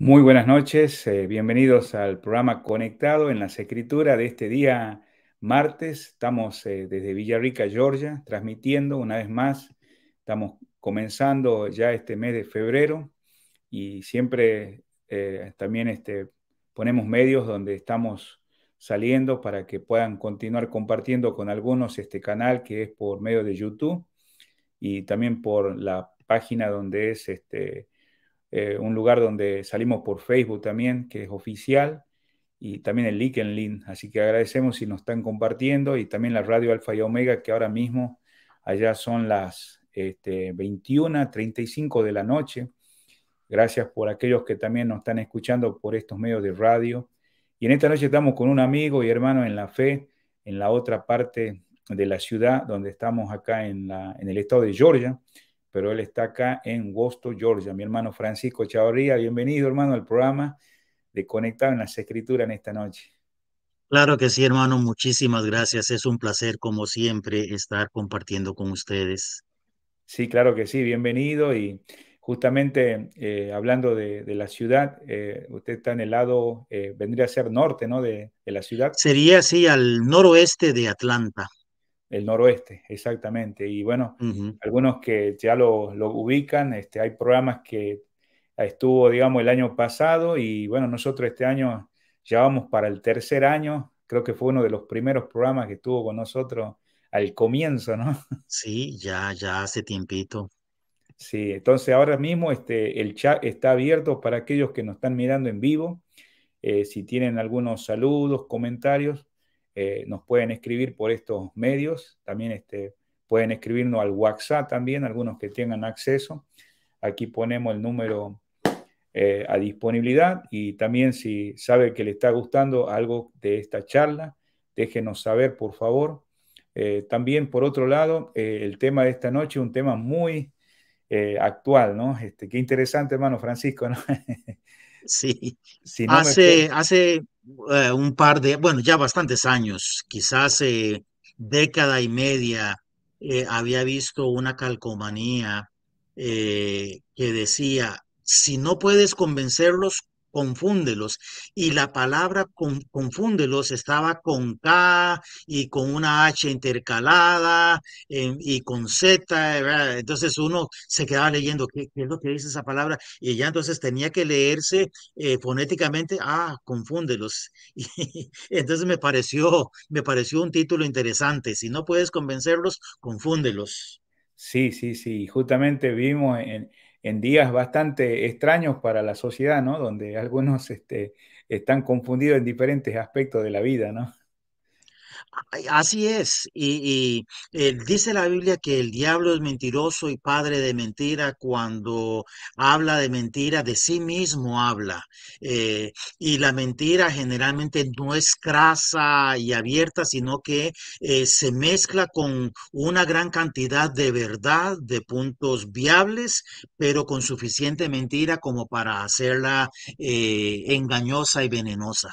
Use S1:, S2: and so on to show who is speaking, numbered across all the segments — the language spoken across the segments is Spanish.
S1: Muy buenas noches, eh, bienvenidos al programa Conectado en las Escrituras de este día martes. Estamos eh, desde Villarrica, Georgia, transmitiendo una vez más. Estamos comenzando ya este mes de febrero y siempre eh, también este, ponemos medios donde estamos saliendo para que puedan continuar compartiendo con algunos este canal que es por medio de YouTube y también por la página donde es este eh, un lugar donde salimos por Facebook también, que es oficial, y también el LinkedIn. Así que agradecemos si nos están compartiendo y también la radio Alfa y Omega, que ahora mismo allá son las este, 21.35 de la noche. Gracias por aquellos que también nos están escuchando por estos medios de radio. Y en esta noche estamos con un amigo y hermano en la fe, en la otra parte de la ciudad, donde estamos acá en el estado de Georgia, pero él está acá en Wosto, Georgia. Mi hermano Francisco Chavarría, bienvenido hermano al programa de Conectado en las Escrituras en esta noche.
S2: Claro que sí, hermano, muchísimas gracias. Es un placer, como siempre, estar compartiendo con ustedes.
S1: Sí, claro que sí, bienvenido. Y justamente eh, hablando de, la ciudad, eh, usted está en el lado, eh, vendría a ser norte, ¿no? De, de la ciudad. Sería así, al noroeste de Atlanta. El noroeste, exactamente. Y bueno, algunos que ya lo, ubican, este, hay programas que estuvo, digamos, el año pasado y bueno, nosotros este año ya vamos para el tercer año, creo que fue uno de los primeros programas que estuvo con nosotros al comienzo, ¿no? Sí, ya, ya hace tiempito. Sí, entonces ahora mismo este, el chat está abierto para aquellos que nos están mirando en vivo. Eh, si tienen algunos saludos, comentarios, eh, nos pueden escribir por estos medios, también este, pueden escribirnos al WhatsApp también, algunos que tengan acceso. Aquí ponemos el número eh, a disponibilidad y también si sabe que le está gustando algo de esta charla, déjenos saber, por favor. Eh, también, por otro lado, el tema de esta noche, un tema muy actual, ¿no? Este, qué interesante, hermano Francisco, ¿no? sí. hace,
S2: hace eh, un par de, bueno, ya bastantes años, quizás eh, década y media, eh, había visto una calcomanía que decía, si no puedes convencerlos, confúndelos. Y la palabra confúndelos estaba con K y con una H intercalada em, y con Z. Entonces uno se quedaba leyendo ¿qué, es lo que dice esa palabra y ya entonces tenía que leerse eh, fonéticamente, ah, confúndelos. Y entonces me pareció, me pareció un título interesante. Si no puedes convencerlos, confúndelos.
S1: Sí, sí, sí. Justamente vimos en, en días bastante extraños para la sociedad, ¿no? Donde algunos este, están confundidos en diferentes aspectos de la vida, ¿no?
S2: Así es, y, eh, dice la Biblia que el diablo es mentiroso y padre de mentira cuando habla de mentira, de sí mismo habla. Eh, y la mentira generalmente no es crasa y abierta, sino que eh, se mezcla con una gran cantidad de verdad, de puntos viables, pero con suficiente mentira como para hacerla engañosa y venenosa.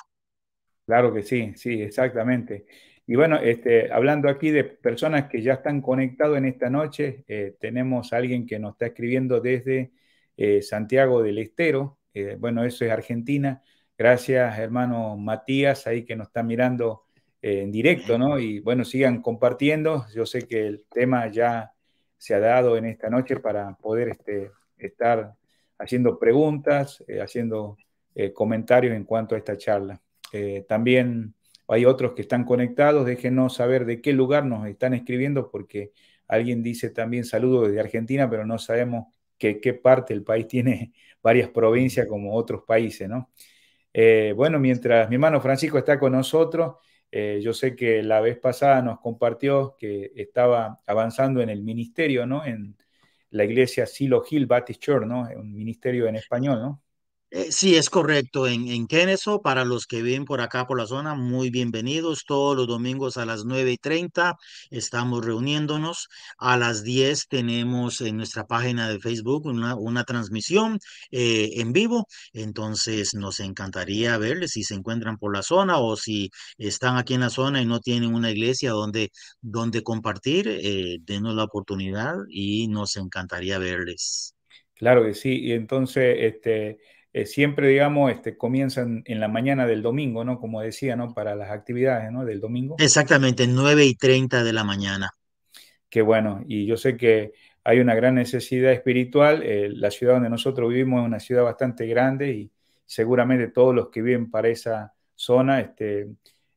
S1: Claro que sí, sí, exactamente. Y bueno, este, hablando aquí de personas que ya están conectados en esta noche, eh, tenemos a alguien que nos está escribiendo desde eh, Santiago del Estero, eh, bueno, eso es Argentina. Gracias, hermano Matías, ahí que nos está mirando en directo, ¿no? Y bueno, sigan compartiendo. Yo sé que el tema ya se ha dado en esta noche para poder este, estar haciendo preguntas, haciendo comentarios en cuanto a esta charla. también hay otros que están conectados, déjenos saber de qué lugar nos están escribiendo porque alguien dice también saludo desde Argentina, pero no sabemos qué parte del país tiene varias provincias como otros países, ¿no? Eh, bueno, mientras mi hermano Francisco está con nosotros, eh, yo sé que la vez pasada nos compartió que estaba avanzando en el ministerio, ¿no? En la iglesia Silo Hill Baptist Church, ¿no? Un ministerio en español, ¿no?
S2: Eh, sí, es correcto. En, en para los que viven por acá, por la zona, muy bienvenidos. Todos los domingos a las 9 y 30 estamos reuniéndonos. A las 10 tenemos en nuestra página de Facebook una, una transmisión eh, en vivo. Entonces, nos encantaría verles si se encuentran por la zona o si están aquí en la zona y no tienen una iglesia donde, donde compartir, eh, denos la oportunidad y nos encantaría verles. Claro que sí. Y entonces, este
S1: eh, siempre, digamos, este, comienzan en la mañana del domingo, ¿no? Como decía, ¿no? Para las actividades, ¿no? Del domingo. Exactamente, 9 y 30 de la mañana. Qué bueno, y yo sé que hay una gran necesidad espiritual. Eh, la ciudad donde nosotros vivimos es una ciudad bastante grande y seguramente todos los que viven para esa zona, este,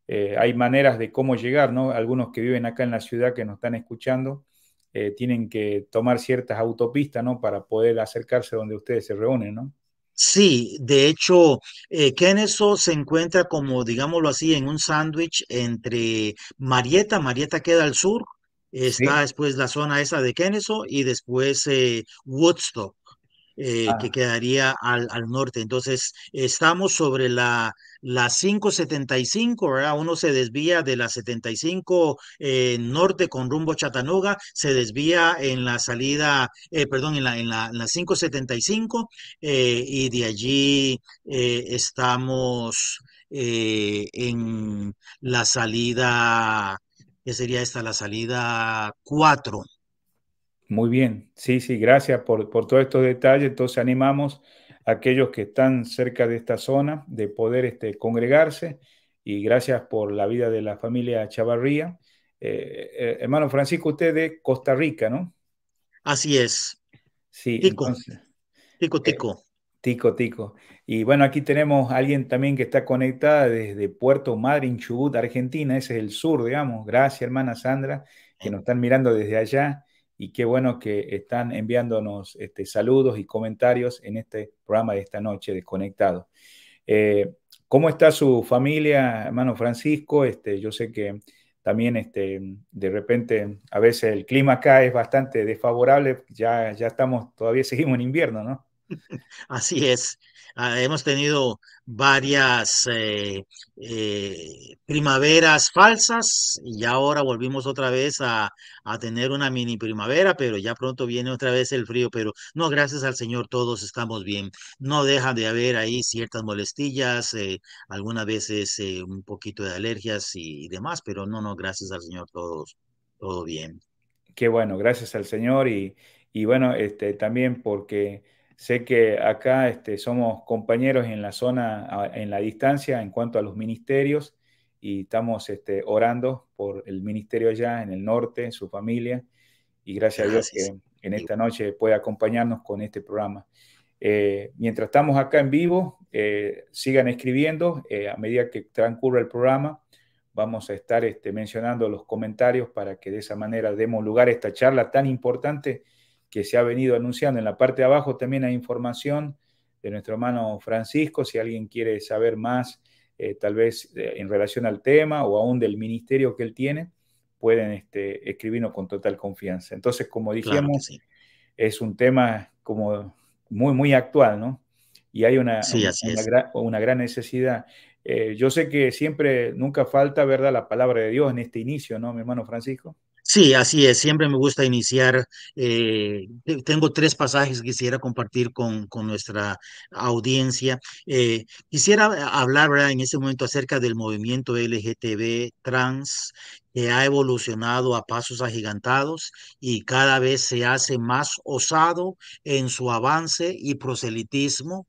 S1: eh, hay maneras de cómo llegar, ¿no? Algunos que viven acá en la ciudad que nos están escuchando tienen que tomar ciertas autopistas, ¿no? Para poder acercarse donde ustedes se reúnen, ¿no? Sí,
S2: de hecho, eh, se encuentra como, digámoslo así, en un sándwich entre Marieta, Marieta queda al sur, está después la zona esa de Kenneso y después eh, Woodstock. Eh, que quedaría al, al, norte. Entonces, estamos sobre la la 575, ¿verdad? Uno se desvía de la 75 eh, norte con rumbo Chattanooga, se desvía en la salida, eh, perdón, en la, 575 eh, y de allí estamos en la salida, ¿qué sería esta? La salida 4.
S1: Muy bien, sí, sí, gracias por, por todos estos detalles. Entonces animamos aquellos que están cerca de esta zona de poder este, congregarse y gracias por la vida de la familia Chavarría. Eh, eh, hermano Francisco, usted de Costa Rica, ¿no?
S2: Así es.
S1: Sí, tico, tico. Eh, tico. tico, tico. Y bueno, aquí tenemos a alguien también que está conectada desde Puerto Madryn, Chubut, Argentina. Ese es el sur, digamos. Gracias, hermana Sandra, que nos están mirando desde allá y qué bueno que están enviándonos este, saludos y comentarios en este programa de esta noche desconectado. Eh, ¿Cómo está su familia, hermano Francisco? Este, yo sé que también este, de repente a veces el clima acá es bastante desfavorable, ya, ya estamos, todavía seguimos en invierno, ¿no?
S2: Así es. Ah, hemos tenido varias eh, eh, primaveras falsas y ahora volvimos otra vez a, tener una mini primavera, pero ya pronto viene otra vez el frío, pero no, gracias al Señor todos estamos bien. No dejan de haber ahí ciertas molestillas, eh, algunas veces un poquito de alergias y, demás, pero no, no, gracias al Señor todos, todo bien. Qué bueno, gracias al Señor
S1: y, y bueno, este, también porque Sé que acá este, somos compañeros en la zona, en la distancia, en cuanto a los ministerios, y estamos este, orando por el ministerio allá en el norte, su familia, y gracias, a Dios que en esta noche puede acompañarnos con este programa. Eh, mientras estamos acá en vivo, eh, sigan escribiendo. Eh, a medida que transcurra el programa, vamos a estar este, mencionando los comentarios para que de esa manera demos lugar a esta charla tan importante que se ha venido anunciando. En la parte de abajo también hay información de nuestro hermano Francisco, si alguien quiere saber más, eh, tal vez eh, en relación al tema o aún del ministerio que él tiene, pueden este, escribirnos con total confianza. Entonces, como dijimos, es un tema como muy, muy actual, ¿no? Y hay una, gran, necesidad. Eh, yo sé que siempre, nunca falta, ¿verdad?, la palabra de Dios en este inicio, ¿no, mi hermano Francisco?
S2: Sí, así es. Siempre me gusta iniciar. Eh, tengo tres pasajes que quisiera compartir con, con nuestra audiencia. Eh, quisiera hablar ¿verdad? en este momento acerca del movimiento LGTB trans que ha evolucionado a pasos agigantados y cada vez se hace más osado en su avance y proselitismo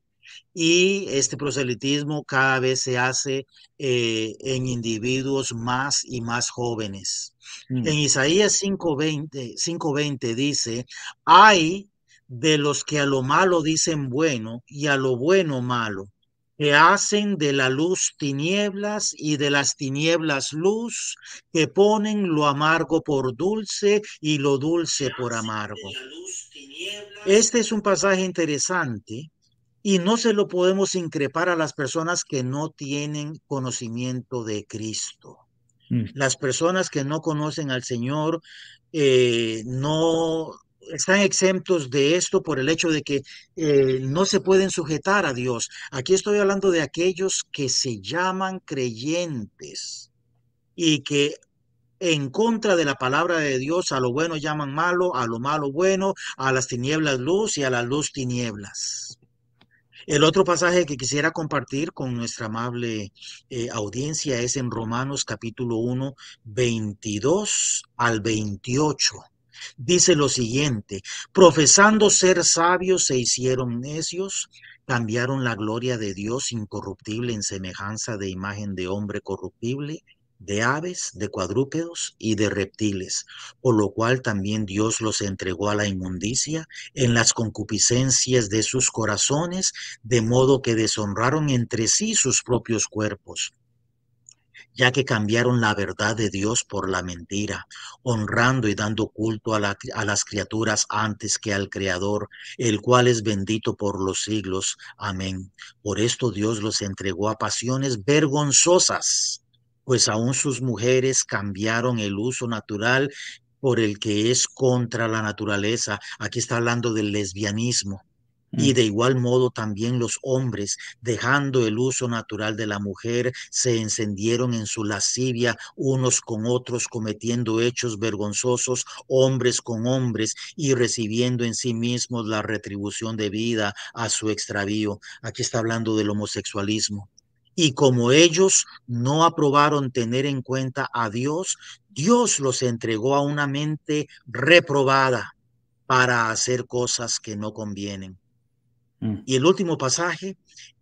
S2: y este proselitismo cada vez se hace eh, en individuos más y más jóvenes. Mm. En Isaías 5.20 dice, hay de los que a lo malo dicen bueno y a lo bueno malo, que hacen de la luz tinieblas y de las tinieblas luz, que ponen lo amargo por dulce y lo dulce por amargo. Este es un pasaje interesante y no se lo podemos increpar a las personas que no tienen conocimiento de Cristo. Mm. Las personas que no conocen al Señor eh, no están exentos de esto por el hecho de que eh, no se pueden sujetar a Dios. Aquí estoy hablando de aquellos que se llaman creyentes y que en contra de la palabra de Dios a lo bueno llaman malo, a lo malo bueno, a las tinieblas luz y a la luz tinieblas. El otro pasaje que quisiera compartir con nuestra amable eh, audiencia es en Romanos capítulo 1, 22 al 28. Dice lo siguiente, profesando ser sabios se hicieron necios, cambiaron la gloria de Dios incorruptible en semejanza de imagen de hombre corruptible de aves, de cuadrúpedos y de reptiles, por lo cual también Dios los entregó a la inmundicia en las concupiscencias de sus corazones, de modo que deshonraron entre sí sus propios cuerpos ya que cambiaron la verdad de Dios por la mentira, honrando y dando culto a, las criaturas antes que al Creador, el cual es bendito por los siglos. Amén. Por esto Dios los entregó a pasiones vergonzosas pues aún sus mujeres cambiaron el uso natural por el que es contra la naturaleza. Aquí está hablando del lesbianismo. Y mm. de igual modo también los hombres, dejando el uso natural de la mujer, se encendieron en su lascivia unos con otros, cometiendo hechos vergonzosos, hombres con hombres, y recibiendo en sí mismos la retribución debida a su extravío. Aquí está hablando del homosexualismo. Y como ellos no aprobaron tener en cuenta a Dios, Dios los entregó a una mente reprobada para hacer cosas que no convienen. Mm. Y el último pasaje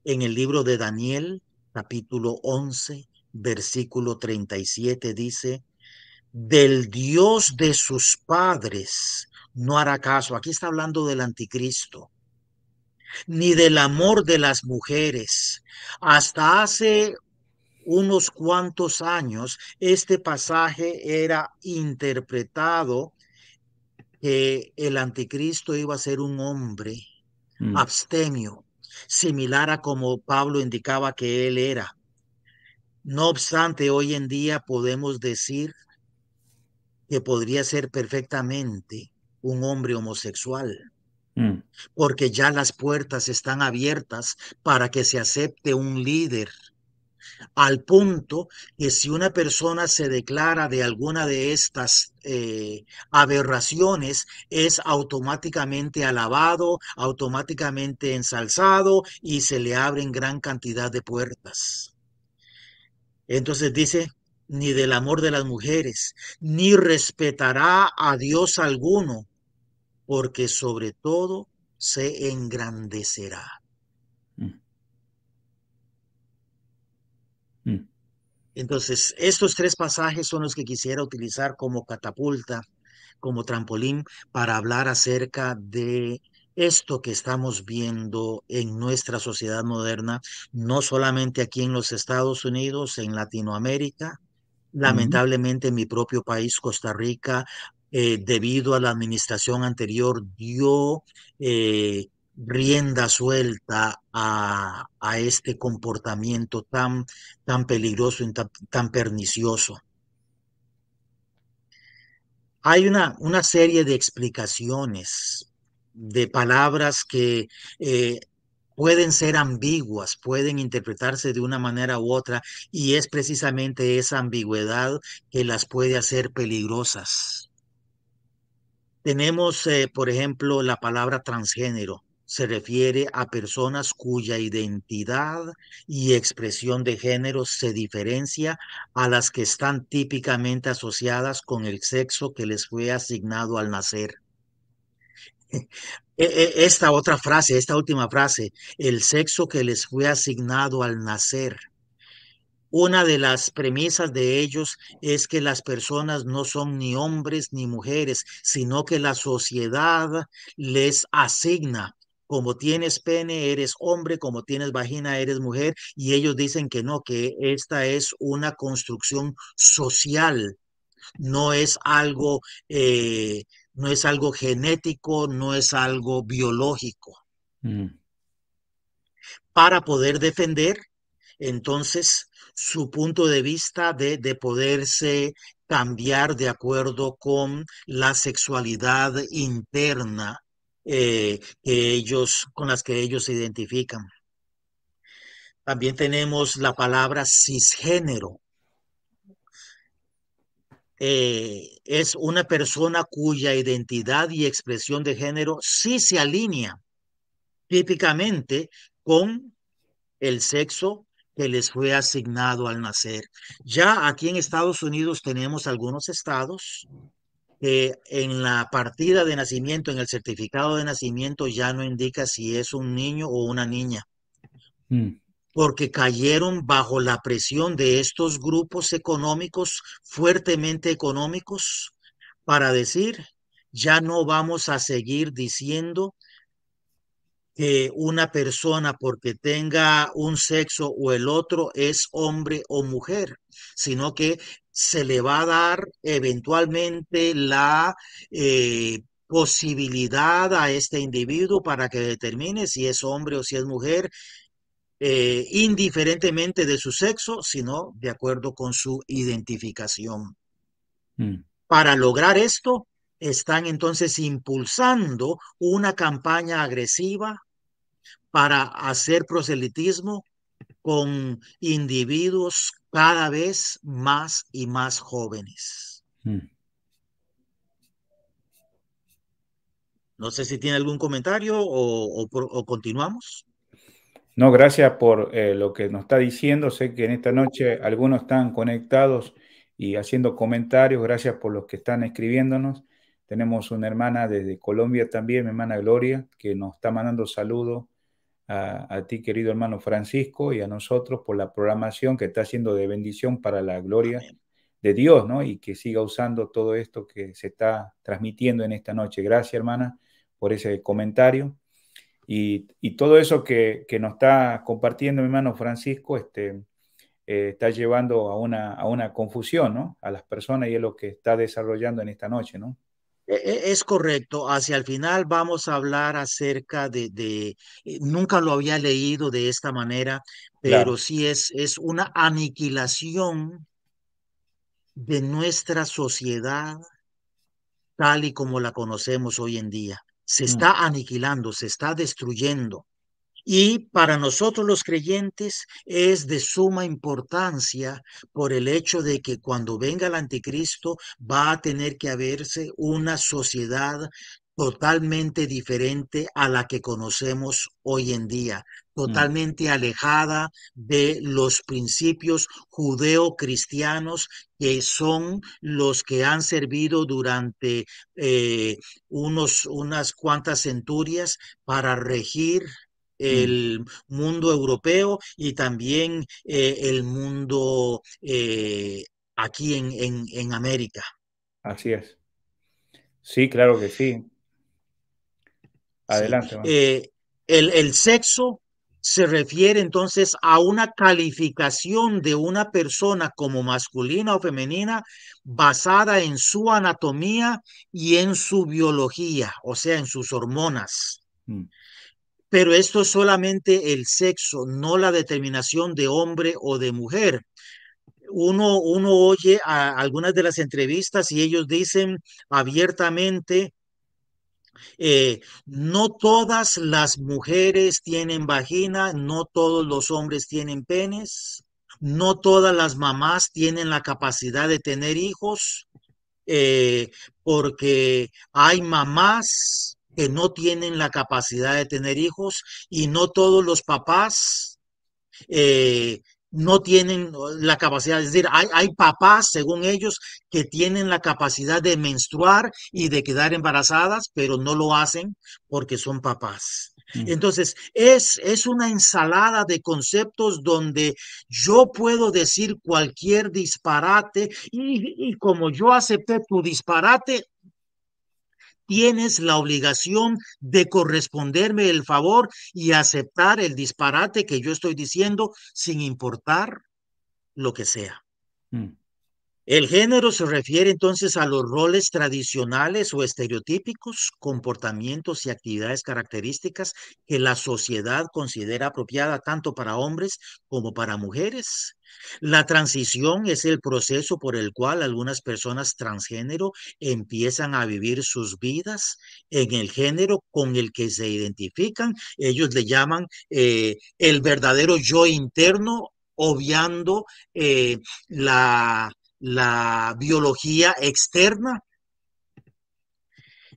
S2: en el libro de Daniel, capítulo 11, versículo 37 dice, del Dios de sus padres no hará caso. Aquí está hablando del anticristo ni del amor de las mujeres. Hasta hace unos cuantos años, este pasaje era interpretado que el anticristo iba a ser un hombre mm. abstemio, similar a como Pablo indicaba que él era. No obstante, hoy en día podemos decir que podría ser perfectamente un hombre homosexual. Mm. porque ya las puertas están abiertas para que se acepte un líder. Al punto que si una persona se declara de alguna de estas eh, aberraciones, es automáticamente alabado, automáticamente ensalzado y se le abren gran cantidad de puertas. Entonces dice, ni del amor de las mujeres, ni respetará a Dios alguno, porque sobre todo se engrandecerá. Mm. Mm. Entonces, estos tres pasajes son los que quisiera utilizar como catapulta, como trampolín, para hablar acerca de esto que estamos viendo en nuestra sociedad moderna, no solamente aquí en los Estados Unidos, en Latinoamérica, mm. lamentablemente en mi propio país, Costa Rica, eh, debido a la administración anterior, dio eh, rienda suelta a, este comportamiento tan, tan peligroso y tan, pernicioso. Hay una, una, serie de explicaciones de palabras que eh, pueden ser ambiguas, pueden interpretarse de una manera u otra, y es precisamente esa ambigüedad que las puede hacer peligrosas. Tenemos, eh, por ejemplo, la palabra transgénero. Se refiere a personas cuya identidad y expresión de género se diferencia a las que están típicamente asociadas con el sexo que les fue asignado al nacer. E, e, esta otra frase, esta última frase, el sexo que les fue asignado al nacer. Una de las premisas de ellos es que las personas no son ni hombres ni mujeres, sino que la sociedad les asigna. Como tienes pene, eres hombre, como tienes vagina, eres mujer, y ellos dicen que no, que esta es una construcción social, no es algo, eh, no es algo genético, no es algo biológico. Mm. Para poder defender, entonces, su punto de vista de, poderse cambiar de acuerdo con la sexualidad interna eh, que ellos, con las que ellos se identifican. También tenemos la palabra cisgénero. Eh, es una persona cuya identidad y expresión de género sí se alinea típicamente con el sexo que les fue asignado al nacer. Ya aquí en Estados Unidos tenemos algunos estados que en la partida de nacimiento, en el certificado de nacimiento, ya no indica si es un niño o una niña. Mm. porque cayeron bajo la presión de estos grupos económicos, fuertemente económicos, para decir, ya no vamos a seguir diciendo una persona porque tenga un sexo o el otro es hombre o mujer, sino que se le va a dar eventualmente la eh, posibilidad a este individuo para que determine si es hombre o si es mujer, eh, indiferentemente de su sexo, sino de acuerdo con su identificación. Mm. Para lograr esto, están entonces impulsando una campaña agresiva para hacer proselitismo con individuos cada vez más y más jóvenes. Hmm. No sé si tiene algún comentario o, continuamos.
S1: No, gracias por eh, lo que nos está diciendo. Sé que en esta noche algunos están conectados y haciendo comentarios. Gracias por los que están escribiéndonos. Tenemos una hermana desde Colombia también, mi hermana Gloria, que nos está mandando saludos a, ti, querido hermano Francisco, y a nosotros por la programación que está haciendo de bendición para la gloria de Dios, ¿no? Y que siga usando todo esto que se está transmitiendo en esta noche. Gracias, hermana, por ese comentario. Y, todo eso que, que, nos está compartiendo mi hermano Francisco, este, eh, está llevando a una, a una confusión, ¿no? A las personas y es lo que está desarrollando en esta noche, ¿no?
S2: E-, e-, es correcto, hacia el final vamos a hablar acerca de, de eh, nunca lo había leído de esta manera, pero sí es, es una aniquilación de nuestra sociedad tal y como la conocemos hoy en día. Se mm. está aniquilando, se está destruyendo. Y para nosotros los creyentes es de suma importancia por el hecho de que cuando venga el anticristo va a tener que haberse una sociedad totalmente diferente a la que conocemos hoy en día, mm. totalmente alejada de los principios judeo-cristianos que son los que han servido durante eh, unos, unas cuantas centurias para regir
S3: Mm. el
S2: mundo europeo y también eh, el mundo eh, aquí en, América.
S1: Así es. Sí, claro que sí. Adelante.
S2: Eh, el, sexo se refiere entonces a una calificación de una persona como masculina o femenina basada en su anatomía y en su biología, o sea, en sus hormonas. Mm pero esto es solamente el sexo, no la determinación de hombre o de mujer. Uno, uno oye a algunas de las entrevistas y ellos dicen abiertamente, eh, no todas las mujeres tienen vagina, no todos los hombres tienen penes, no todas las mamás tienen la capacidad de tener hijos, eh, porque hay mamás que no tienen la capacidad de tener hijos y no todos los papás eh, no tienen la capacidad, es decir, hay, papás, según ellos, que tienen la capacidad de menstruar y de quedar embarazadas, pero no lo hacen porque son papás. Mm. Entonces, es, es una ensalada de conceptos donde yo puedo decir cualquier disparate y, y como yo acepté tu disparate, tienes la obligación de corresponderme el favor y aceptar el disparate que yo estoy diciendo sin importar lo que sea. Mm. El género se refiere entonces a los roles tradicionales o estereotípicos, comportamientos y actividades características que la sociedad considera apropiada tanto para hombres como para mujeres. La transición es el proceso por el cual algunas personas transgénero empiezan a vivir sus vidas en el género con el que se identifican. Ellos le llaman eh, el verdadero yo interno obviando eh, la la biología externa.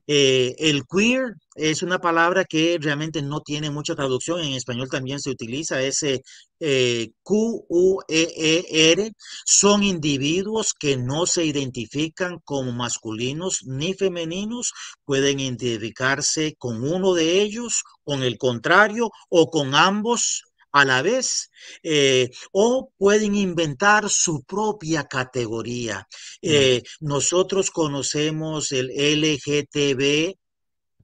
S2: Eh, el queer es una palabra que realmente no tiene mucha traducción, en español también se utiliza ese eh, Q-U-E-E-R, son individuos que no se identifican como masculinos ni femeninos, pueden identificarse con uno de ellos, con el contrario o con ambos a la vez eh, o pueden inventar su propia categoría. Eh, nosotros conocemos el LGTB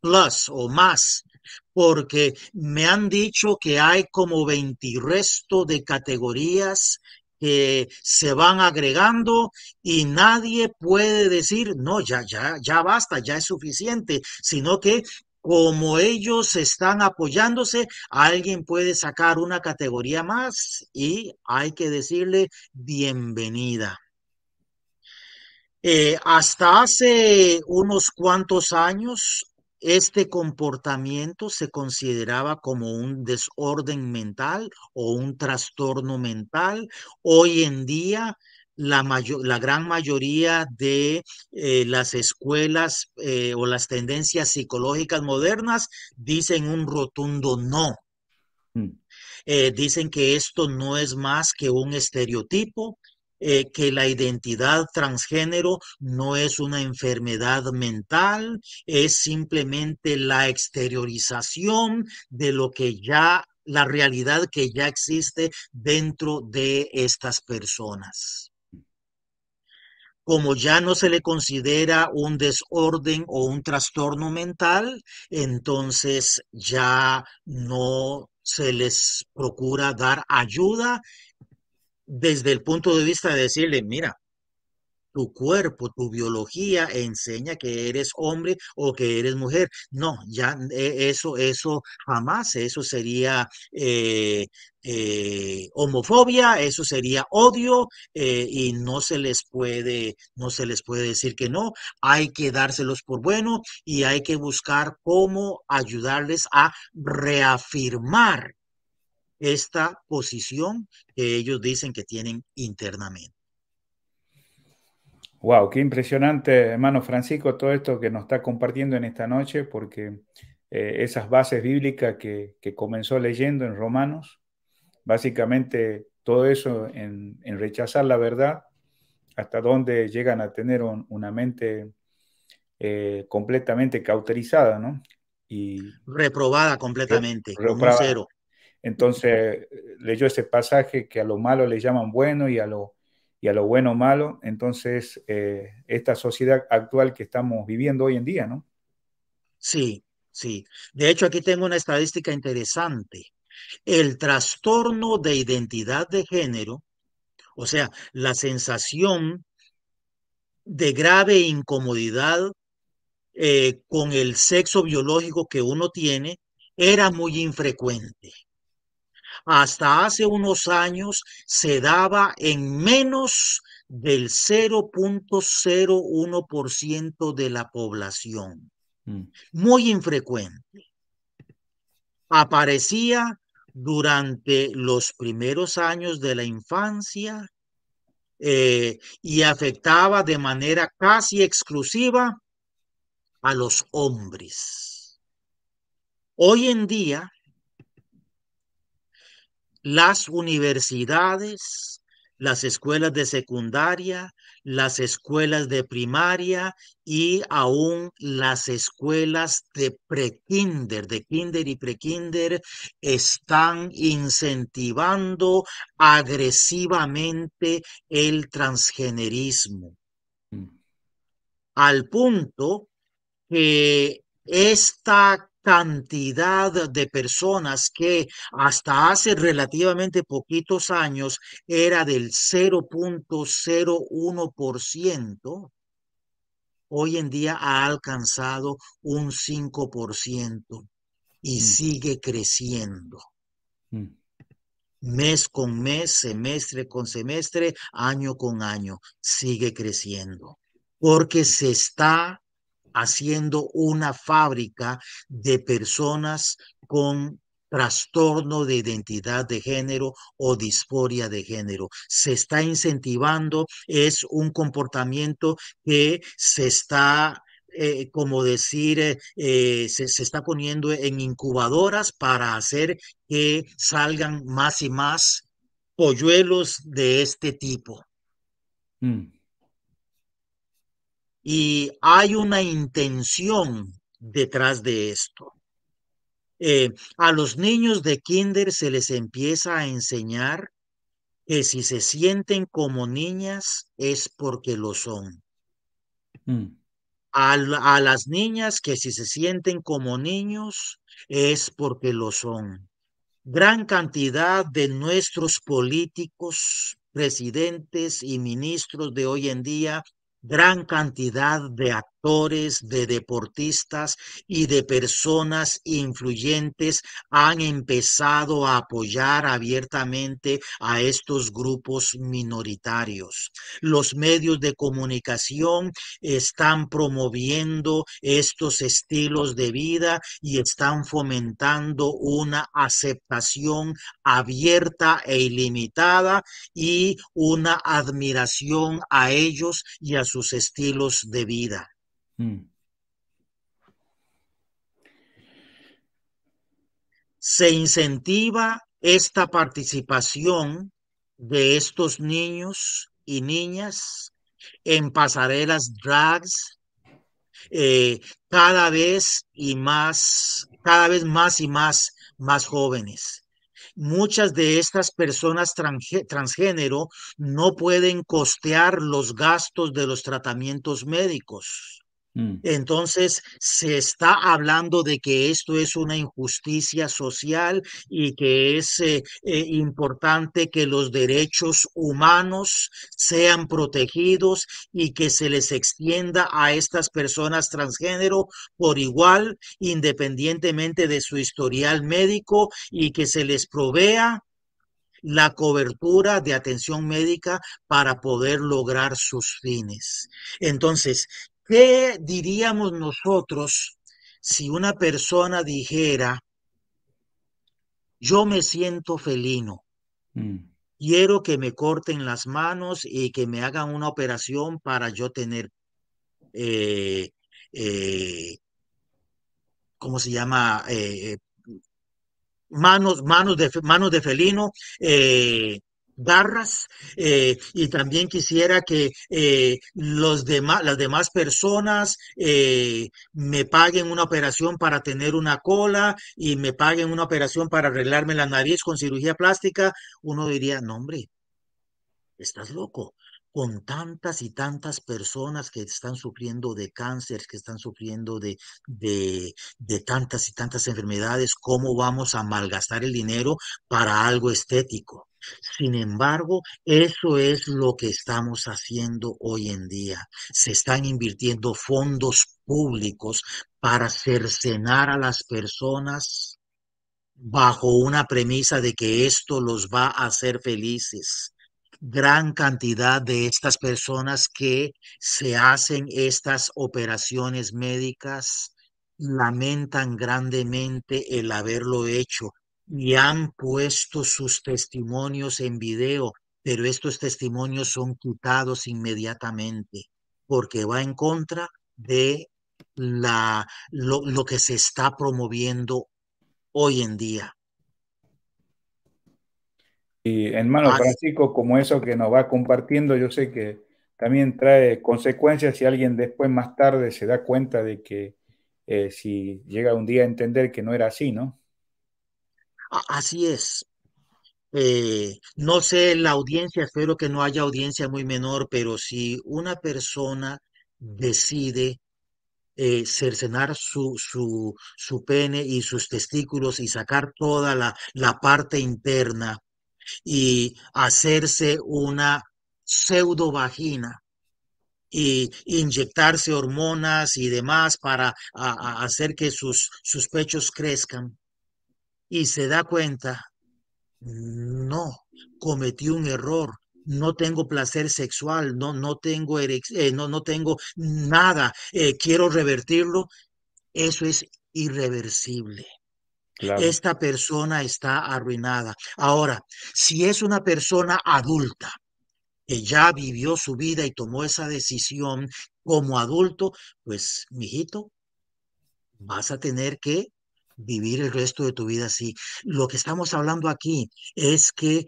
S2: plus o más porque me han dicho que hay como 20 resto de categorías que se van agregando y nadie puede decir, no, ya, ya, ya basta, ya es suficiente, sino que como ellos están apoyándose, alguien puede sacar una categoría más y hay que decirle bienvenida. Eh, hasta hace unos cuantos años, este comportamiento se consideraba como un desorden mental o un trastorno mental. Hoy en día la, gran mayoría de eh, las escuelas eh, o las tendencias psicológicas modernas dicen un rotundo no. Mm. Eh, dicen que esto no es más que un estereotipo, que la identidad transgénero no es una enfermedad mental, es simplemente la exteriorización de lo que ya, la realidad que ya existe dentro de estas personas como ya no se le considera un desorden o un trastorno mental, entonces ya no se les procura dar ayuda desde el punto de vista de decirle, mira, tu cuerpo, tu biología enseña que eres hombre o que eres mujer. No, ya e, eso, eso jamás, eso sería eh, eh, homofobia, eso sería odio eh, y no se les puede, no se les puede decir que no. Hay que dárselos por bueno y hay que buscar cómo ayudarles a reafirmar esta posición que ellos dicen que tienen internamente.
S1: Wow, qué impresionante, hermano Francisco, todo esto que nos está compartiendo en esta noche, porque eh, esas bases bíblicas que, comenzó leyendo en Romanos, básicamente todo eso en, rechazar la verdad, hasta donde llegan a tener una mente eh, completamente cauterizada, ¿no? Y
S2: reprobada completamente, cero.
S1: Entonces eh, leyó ese pasaje que a lo malo le llaman bueno y a lo y a lo bueno o malo, entonces eh, esta sociedad actual que estamos viviendo hoy en día, ¿no? Sí,
S2: sí. De hecho, aquí tengo una estadística interesante. El trastorno de identidad de género, o sea, la sensación de grave incomodidad eh, con el sexo biológico que uno tiene, era muy infrecuente hasta hace unos años se daba en menos del 0.01% de la población. Mm. Muy infrecuente. Aparecía durante los primeros años de la infancia eh, y afectaba de manera casi exclusiva a los hombres. Hoy en día, las universidades, las escuelas de secundaria, las escuelas de primaria y aún las escuelas de prekinder, de kinder y prekinder, están incentivando agresivamente el transgenerismo. Mm. Al punto que esta cantidad de personas que hasta hace relativamente poquitos años era del 0.01%, hoy en día ha alcanzado un 5% y mm. sigue creciendo. Mm. Mes con mes, semestre con semestre, año con año, sigue creciendo, porque se está haciendo una fábrica de personas con trastorno de identidad de género o disforia de género. Se está incentivando, es un comportamiento que se está eh, como decir, eh, eh, se, está poniendo en incubadoras para hacer que salgan más y más polluelos de este tipo. Mm. Y hay una intención detrás de esto. Eh, a los niños de kinder se les empieza a enseñar que si se sienten como niñas es porque lo son. Mm. a, las niñas que si se sienten como niños es porque lo son. Gran cantidad de nuestros políticos, presidentes y ministros de hoy en día gran cantidad de de deportistas y de personas influyentes han empezado a apoyar abiertamente a estos grupos minoritarios. Los medios de comunicación están promoviendo estos estilos de vida y están fomentando una aceptación abierta e ilimitada y una admiración a ellos y a sus estilos de vida. Mm. Se incentiva esta participación de estos niños y niñas en pasarelas drags eh, cada vez y más, cada vez más y más, más jóvenes. Muchas de estas personas transgénero no pueden costear los gastos de los tratamientos médicos. Mm. Entonces, se está hablando de que esto es una injusticia social y que es eh, eh, importante que los derechos humanos sean protegidos y que se les extienda a estas personas transgénero por igual, independientemente de su historial médico y que se les provea la cobertura de atención médica para poder lograr sus fines. Entonces, ¿Qué diríamos nosotros si una persona dijera, yo me siento felino, mm. quiero que me corten las manos y que me hagan una operación para yo tener, eh, eh, ¿cómo se llama? Eh, manos, manos de, manos de felino, barras eh, y también quisiera que eh, los las demás personas eh, me paguen una operación para tener una cola y me paguen una operación para arreglarme la nariz con cirugía plástica, uno diría, no hombre, estás loco con tantas y tantas personas que están sufriendo de cáncer, que están sufriendo de, de, tantas y tantas enfermedades, ¿cómo vamos a malgastar el dinero para algo estético? Sin embargo, eso es lo que estamos haciendo hoy en día. Se están invirtiendo fondos públicos para cercenar a las personas bajo una premisa de que esto los va a hacer felices gran cantidad de estas personas que se hacen estas operaciones médicas lamentan grandemente el haberlo hecho y han puesto sus testimonios en video, pero estos testimonios son quitados inmediatamente porque va en contra de la, lo, lo que se está promoviendo hoy en día.
S1: Y hermano Francisco, como eso que nos va compartiendo, yo sé que también trae consecuencias si alguien después más tarde se da cuenta de que eh, si llega un día a entender que no era así, ¿no?
S2: Así es. Eh, no sé la audiencia, espero que no haya audiencia muy menor, pero si una persona decide eh, cercenar su, su, su, pene y sus testículos y sacar toda la, la parte interna y hacerse una pseudo vagina y inyectarse hormonas y demás para hacer que sus, pechos crezcan. Y se da cuenta, no, cometí un error, no tengo placer sexual, no, no, tengo, eh, no, no tengo nada, eh, quiero revertirlo. Eso es irreversible. Esta persona está arruinada. Ahora, si es una persona adulta que ya vivió su vida y tomó esa decisión como adulto, pues, mijito, vas a tener que vivir el resto de tu vida así. Lo que estamos hablando aquí es que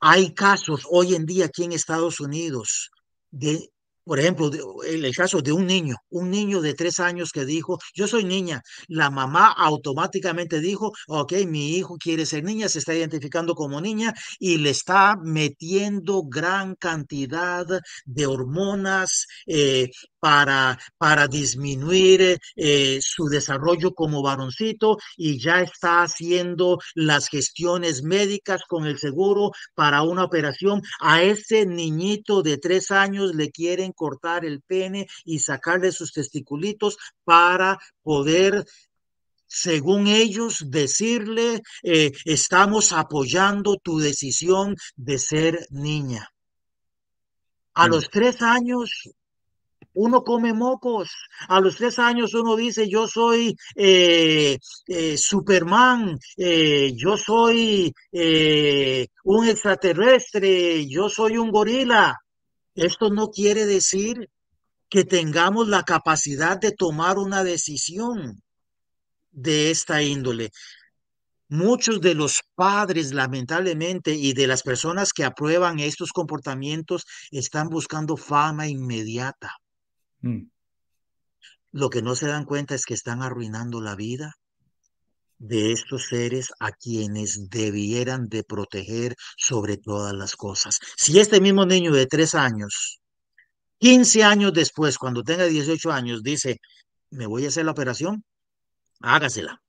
S2: hay casos hoy en día aquí en Estados Unidos de por ejemplo, el caso de un niño, un niño de tres años que dijo, yo soy niña, la mamá automáticamente dijo, ok, mi hijo quiere ser niña, se está identificando como niña y le está metiendo gran cantidad de hormonas, eh, para, para disminuir eh, su desarrollo como varoncito y ya está haciendo las gestiones médicas con el seguro para una operación. A ese niñito de tres años le quieren cortar el pene y sacarle sus testiculitos para poder según ellos, decirle, eh, estamos apoyando tu decisión de ser niña. A los tres años, uno come mocos. A los tres años uno dice, yo soy eh, eh, Superman, eh, yo soy un extraterrestre, yo soy un gorila. Esto no quiere decir que tengamos la capacidad de tomar una decisión de esta índole. Muchos de los padres, lamentablemente, y de las personas que aprueban estos comportamientos están buscando fama inmediata. Mm. Lo que no se dan cuenta es que están arruinando la vida de estos seres a quienes debieran de proteger sobre todas las cosas. Si este mismo niño de tres años, 15 años después, cuando tenga 18 años, dice, me voy a hacer la operación, hágasela.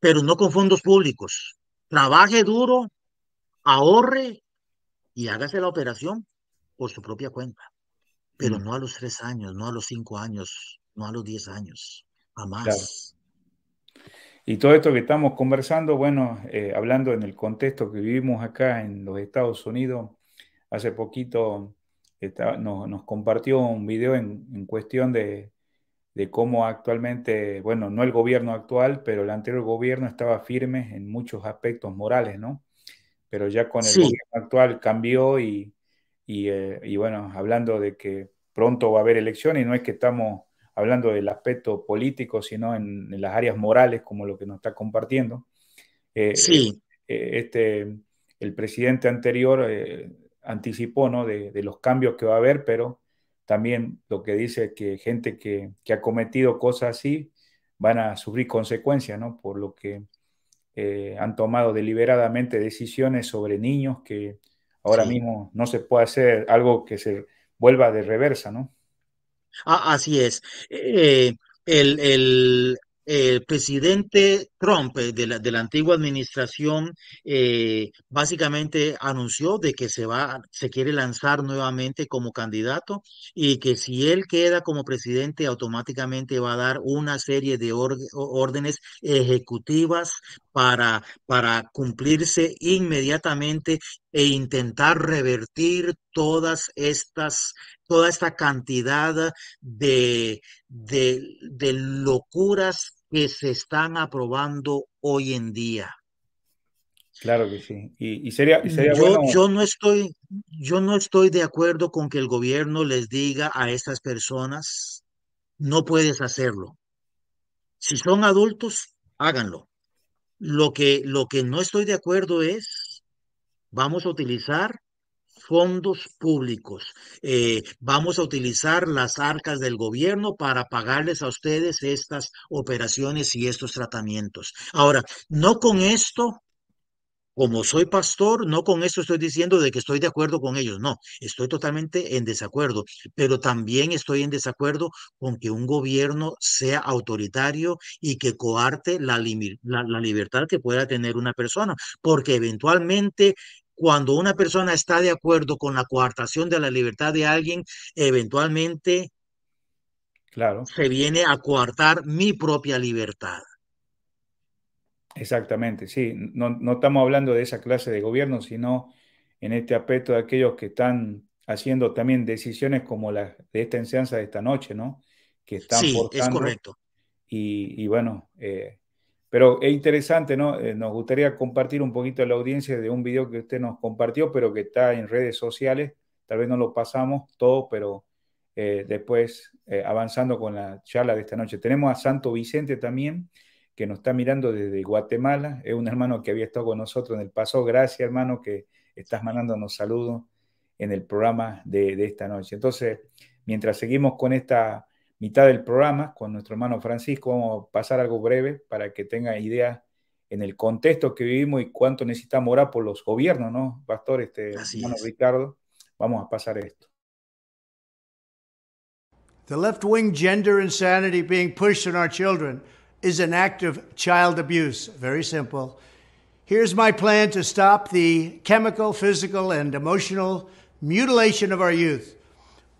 S2: Pero no con fondos públicos. Trabaje duro, ahorre y hágase la operación por su propia cuenta pero mm. no a los tres años, no a los cinco años, no a los diez años, a más.
S1: Y todo esto que estamos conversando, bueno, eh, hablando en el contexto que vivimos acá en los Estados Unidos, hace poquito está, nos, compartió un video en, cuestión de, cómo actualmente, bueno, no el gobierno actual, pero el anterior gobierno estaba firme en muchos aspectos morales, ¿no? Pero ya con el gobierno actual cambió y, eh, y, bueno, hablando de que pronto va a haber elecciones, y no es que estamos hablando del aspecto político, sino en, las áreas morales, como lo que nos está compartiendo. Eh, sí. Eh, este, el presidente anterior anticipó ¿no? de, los cambios que va a haber, pero también lo que dice es que gente que, ha cometido cosas así van a sufrir consecuencias, ¿no? Por lo que han tomado deliberadamente decisiones sobre niños que
S3: Ahora mismo
S1: no se puede hacer algo que se vuelva de reversa,
S2: ¿no? Ah, así es. Eh, el, el, el presidente Trump eh, de la, de la antigua administración eh, básicamente anunció de que se va, se quiere lanzar nuevamente como candidato y que si él queda como presidente automáticamente va a dar una serie de órdenes ejecutivas para, para cumplirse inmediatamente e intentar revertir todas estas, toda esta cantidad de, de, de locuras que se están aprobando hoy en día.
S1: Claro que sí. Y, sería, yo, yo,
S2: no estoy, yo no estoy de acuerdo con que el gobierno les diga a estas personas, no puedes hacerlo. Si son adultos, háganlo. Lo que, lo que no estoy de acuerdo es, vamos a utilizar fondos públicos. Eh, vamos a utilizar las arcas del gobierno para pagarles a ustedes estas operaciones y estos tratamientos. Ahora, no con esto como soy pastor, no con esto estoy diciendo de que estoy de acuerdo con ellos, no, estoy totalmente en desacuerdo, pero también estoy en desacuerdo con que un gobierno sea autoritario y que coarte la, la libertad que pueda tener una persona, porque eventualmente cuando una persona está de acuerdo con la coartación de la libertad de alguien, eventualmente claro. se viene a coartar mi propia libertad.
S1: Exactamente, sí, no, estamos hablando de esa clase de gobierno, sino en este aspecto de aquellos que están haciendo también decisiones como las de esta enseñanza de esta noche, ¿no? Que están sí, es correcto. Y, y bueno, eh, pero es interesante, ¿no? Eh, nos gustaría compartir un poquito a la audiencia de un video que usted nos compartió, pero que está en redes sociales. Tal vez no lo pasamos todo, pero eh, después eh, avanzando con la charla de esta noche. Tenemos a Santo Vicente también, que nos está mirando desde Guatemala. Es un hermano que había estado con nosotros en el pasado. Gracias, hermano, que estás mandándonos saludos en el programa de, de esta noche. Entonces, mientras seguimos con esta mitad del programa con nuestro hermano Francisco. Vamos a pasar algo breve para que tenga idea en el contexto que vivimos y cuánto necesitamos orar por los gobiernos, ¿no, Pastor? Este, hermano Ricardo, vamos a pasar esto.
S3: The left wing gender insanity being pushed on our children is an act of child abuse. Very simple. Here's my plan to stop the chemical, physical, and emotional mutilation of our youth.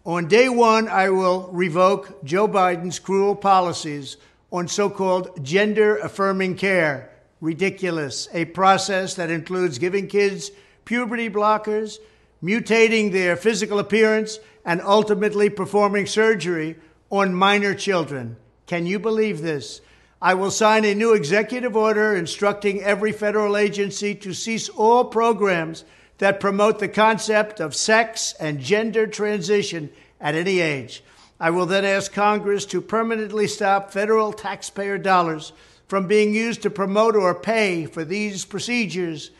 S3: On day one, I will revoke Joe Biden's cruel policies on so called gender affirming care. Ridiculous. A process that includes giving kids puberty blockers, mutating their physical appearance, and ultimately performing surgery on minor children. Can you believe this? I will sign a new executive order instructing every federal agency to cease all programs that promote the concept of sex and gender transition at any age. I will then ask Congress to permanently stop federal taxpayer dollars from being used to promote or pay for these procedures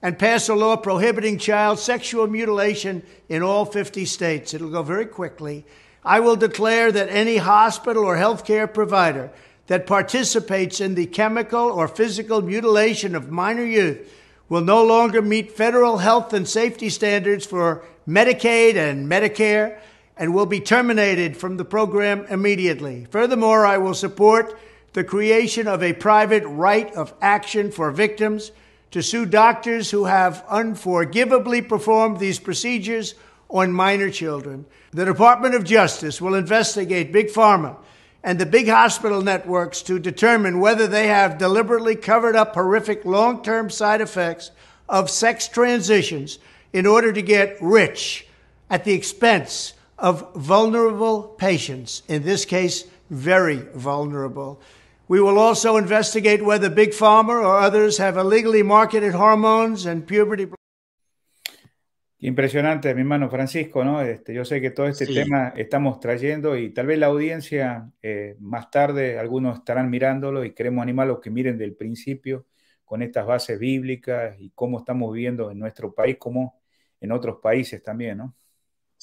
S3: and pass a law prohibiting child sexual mutilation in all 50 states. It'll go very quickly. I will declare that any hospital or healthcare provider that participates in the chemical or physical mutilation of minor youth will no longer meet federal health and safety standards for Medicaid and Medicare and will be terminated from the program immediately. Furthermore, I will support the creation of a private right of action for victims to sue doctors who have unforgivably performed these procedures on minor children. The Department of Justice will investigate Big Pharma and the big hospital networks to determine whether they have deliberately covered up horrific long term side effects of sex transitions in order to get rich at the expense of vulnerable patients, in this case, very vulnerable. We will also investigate whether Big Pharma or others have illegally marketed hormones and puberty.
S1: Impresionante, mi hermano Francisco, ¿no? Este, yo sé que todo este tema estamos trayendo y tal vez la audiencia eh, más tarde, algunos estarán mirándolo y queremos animarlos que miren del principio con estas bases bíblicas y cómo estamos viviendo en nuestro país, como en otros países también, ¿no?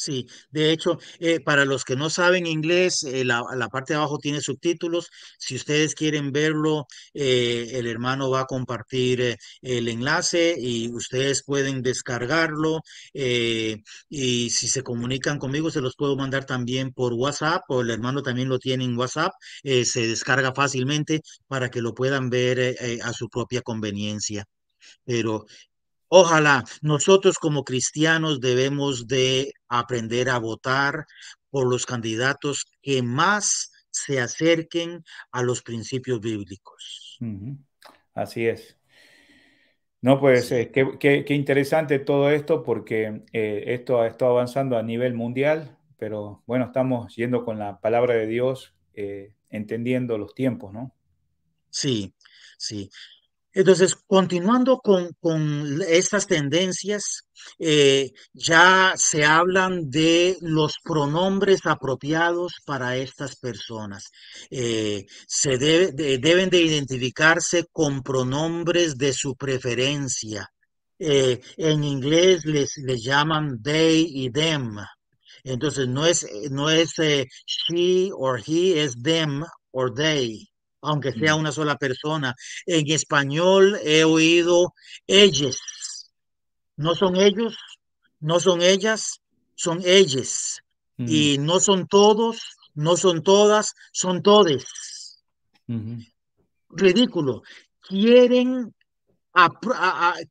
S2: Sí, de hecho, eh, para los que no saben inglés, eh, la, parte de abajo tiene subtítulos. Si ustedes quieren verlo, eh, el hermano va a compartir el enlace y ustedes pueden descargarlo. y si se comunican conmigo, se los puedo mandar también por WhatsApp o el hermano también lo tiene en WhatsApp. se descarga fácilmente para que lo puedan ver a su propia conveniencia. Pero Ojalá nosotros como cristianos debemos de aprender a votar por los candidatos que más se acerquen a los principios bíblicos. Así es. No, pues eh, qué,
S1: interesante todo esto porque eh, esto ha estado avanzando a nivel mundial, pero bueno, estamos yendo con la palabra de Dios, eh, entendiendo los tiempos, ¿no?
S2: Sí, sí. Entonces, continuando con, estas tendencias, eh, ya se hablan de los pronombres apropiados para estas personas. Eh, se deben de identificarse con pronombres de su preferencia. Eh, en inglés les, llaman they y them. Entonces, no es, no es she or he, es them or they aunque sea una sola persona. En español he oído ellos. No son ellos, no son ellas, son ellas. Y mm. no son todos, no son todas, son todes. Ridículo. Quieren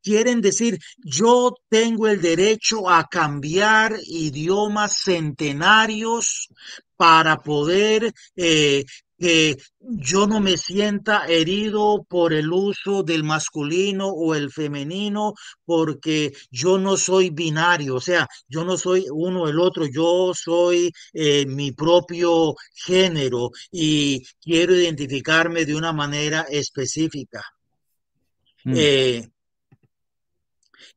S2: quieren decir, yo tengo el derecho a cambiar idiomas centenarios para poder eh, que yo no me sienta herido por el uso del masculino o el femenino, porque yo no soy binario, o sea, yo no soy uno o el otro, yo soy eh, mi propio género y quiero identificarme de una manera específica. Mm. Eh,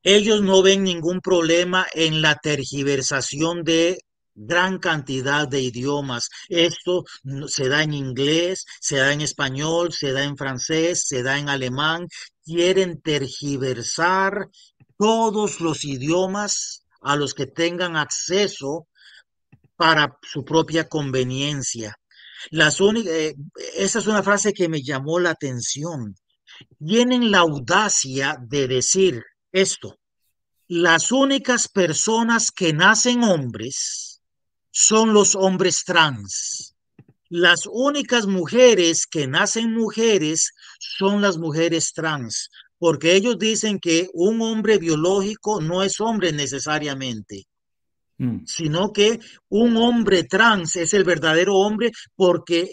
S2: ellos no ven ningún problema en la tergiversación de gran cantidad de idiomas. Esto se da en inglés, se da en español, se da en francés, se da en alemán. Quieren tergiversar todos los idiomas a los que tengan acceso para su propia conveniencia. Eh, esa es una frase que me llamó la atención tienen la audacia de decir esto. Las únicas personas que nacen hombres son los hombres trans. Las únicas mujeres que nacen mujeres son las mujeres trans, porque ellos dicen que un hombre biológico no es hombre necesariamente mm. sino que un hombre trans es el verdadero hombre porque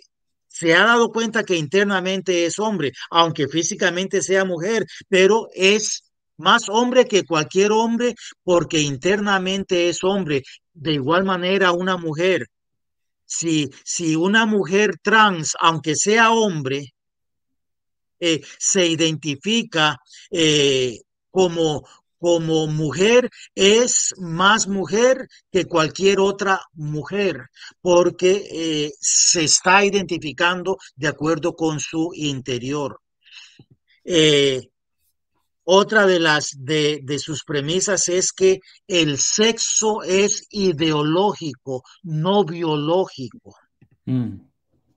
S2: se ha dado cuenta que internamente es hombre, aunque físicamente sea mujer, pero es más hombre que cualquier hombre porque internamente es hombre. De igual manera, una mujer, si, si una mujer trans, aunque sea hombre, eh, se identifica eh, como, como mujer es más mujer que cualquier otra mujer, porque eh, se está identificando de acuerdo con su interior. Eh, otra de las de, sus premisas es que el sexo es ideológico, no biológico. Mm.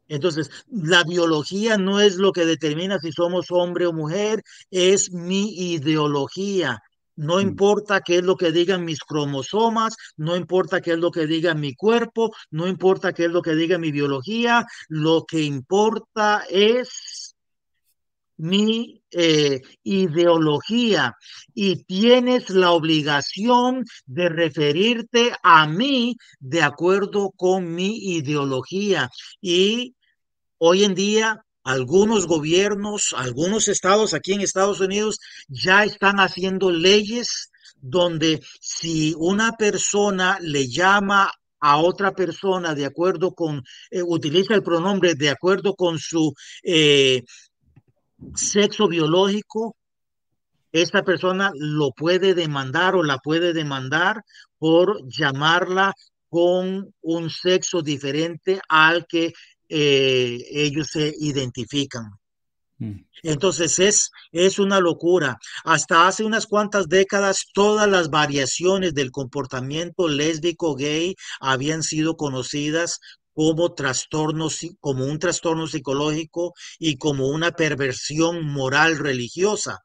S2: Entonces, la biología no es lo que determina si somos hombre o mujer, es mi ideología, no mm. importa qué es lo que digan mis cromosomas, no importa qué es lo que diga mi cuerpo, no importa qué es lo que diga mi biología, lo que importa es mi eh, ideología y tienes la obligación de referirte a mí de acuerdo con mi ideología. Y hoy en día algunos gobiernos, algunos estados aquí en Estados Unidos ya están haciendo leyes donde si una persona le llama a otra persona de acuerdo con, eh, utiliza el pronombre de acuerdo con su eh, sexo biológico, esta persona lo puede demandar o la puede demandar por llamarla con un sexo diferente al que eh, ellos se identifican. Mm. Entonces es, es una locura. Hasta hace unas cuantas décadas todas las variaciones del comportamiento lésbico gay habían sido conocidas como trastornos, como un trastorno psicológico y como una perversión moral religiosa.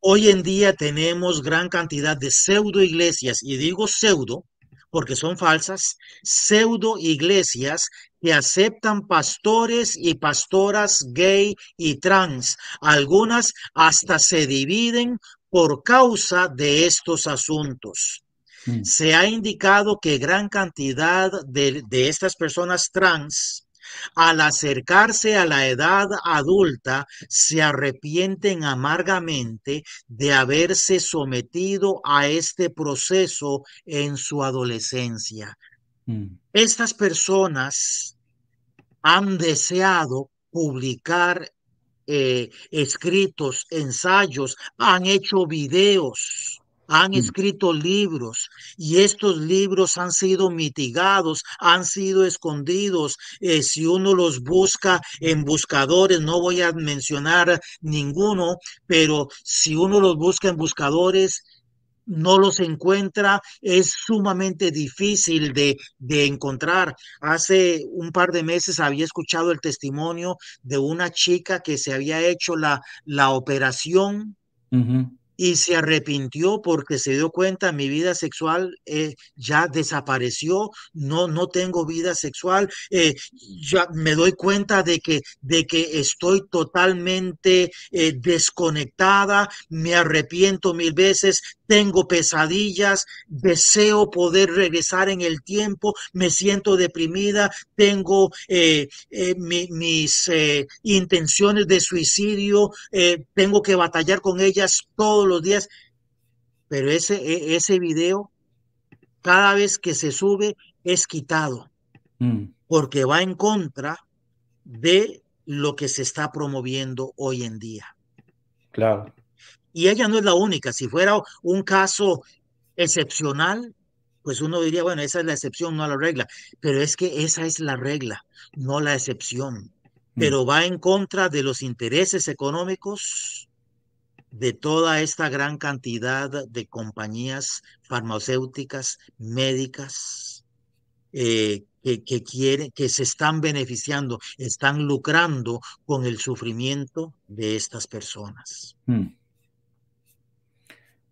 S2: Hoy en día tenemos gran cantidad de pseudo iglesias, y digo pseudo porque son falsas, pseudo iglesias que aceptan pastores y pastoras gay y trans. Algunas hasta se dividen por causa de estos asuntos. Mm. Se ha indicado que gran cantidad de estas personas trans, al acercarse a la edad adulta, se arrepienten amargamente de haberse sometido a este proceso en su adolescencia. Mm. Estas personas han deseado publicar eh, escritos, ensayos, han hecho videos, han mm. escrito libros y estos libros han sido mitigados, han sido escondidos. Eh, si uno los busca en buscadores, no voy a mencionar ninguno, pero si uno los busca en buscadores, no los encuentra, es sumamente difícil de, encontrar. Hace un par de meses había escuchado el testimonio de una chica que se había hecho la, la operación y se arrepintió porque se dio cuenta mi vida sexual eh, ya desapareció, no, no tengo vida sexual, eh, ya me doy cuenta de que, de que estoy totalmente eh, desconectada, me arrepiento mil veces, tengo pesadillas, deseo poder regresar en el tiempo, me siento deprimida, tengo mis intenciones de suicidio, tengo que batallar con ellas todos días, pero ese, e, ese video, cada vez que se sube, es quitado, mm. porque va en contra de lo que se está promoviendo hoy en día. Claro. Y ella no es la única. Si fuera un caso excepcional, pues uno diría, bueno, esa es la excepción, no la regla. Pero es que esa es la regla, no la excepción. Mm. Pero va en contra de los intereses económicos de toda esta gran cantidad de compañías farmacéuticas, médicas, eh, que, que se están beneficiando, están lucrando con el sufrimiento de estas personas.
S3: Mm.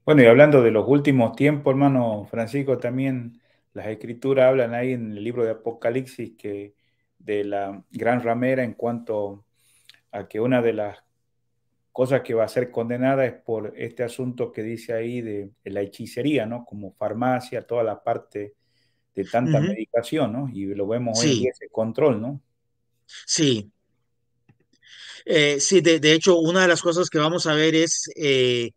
S1: Bueno, y hablando de los últimos tiempos, hermano Francisco, también las escrituras hablan ahí en el libro de Apocalipsis que de la gran ramera en cuanto a que una de las cosa que va a ser condenada es por este asunto que dice ahí de, la hechicería, ¿no? Como farmacia, toda la parte de tanta medicación, ¿no? Y lo vemos hoy en ese control, ¿no?
S2: Sí. Eh, sí, de, hecho, una de las cosas que vamos a ver es eh,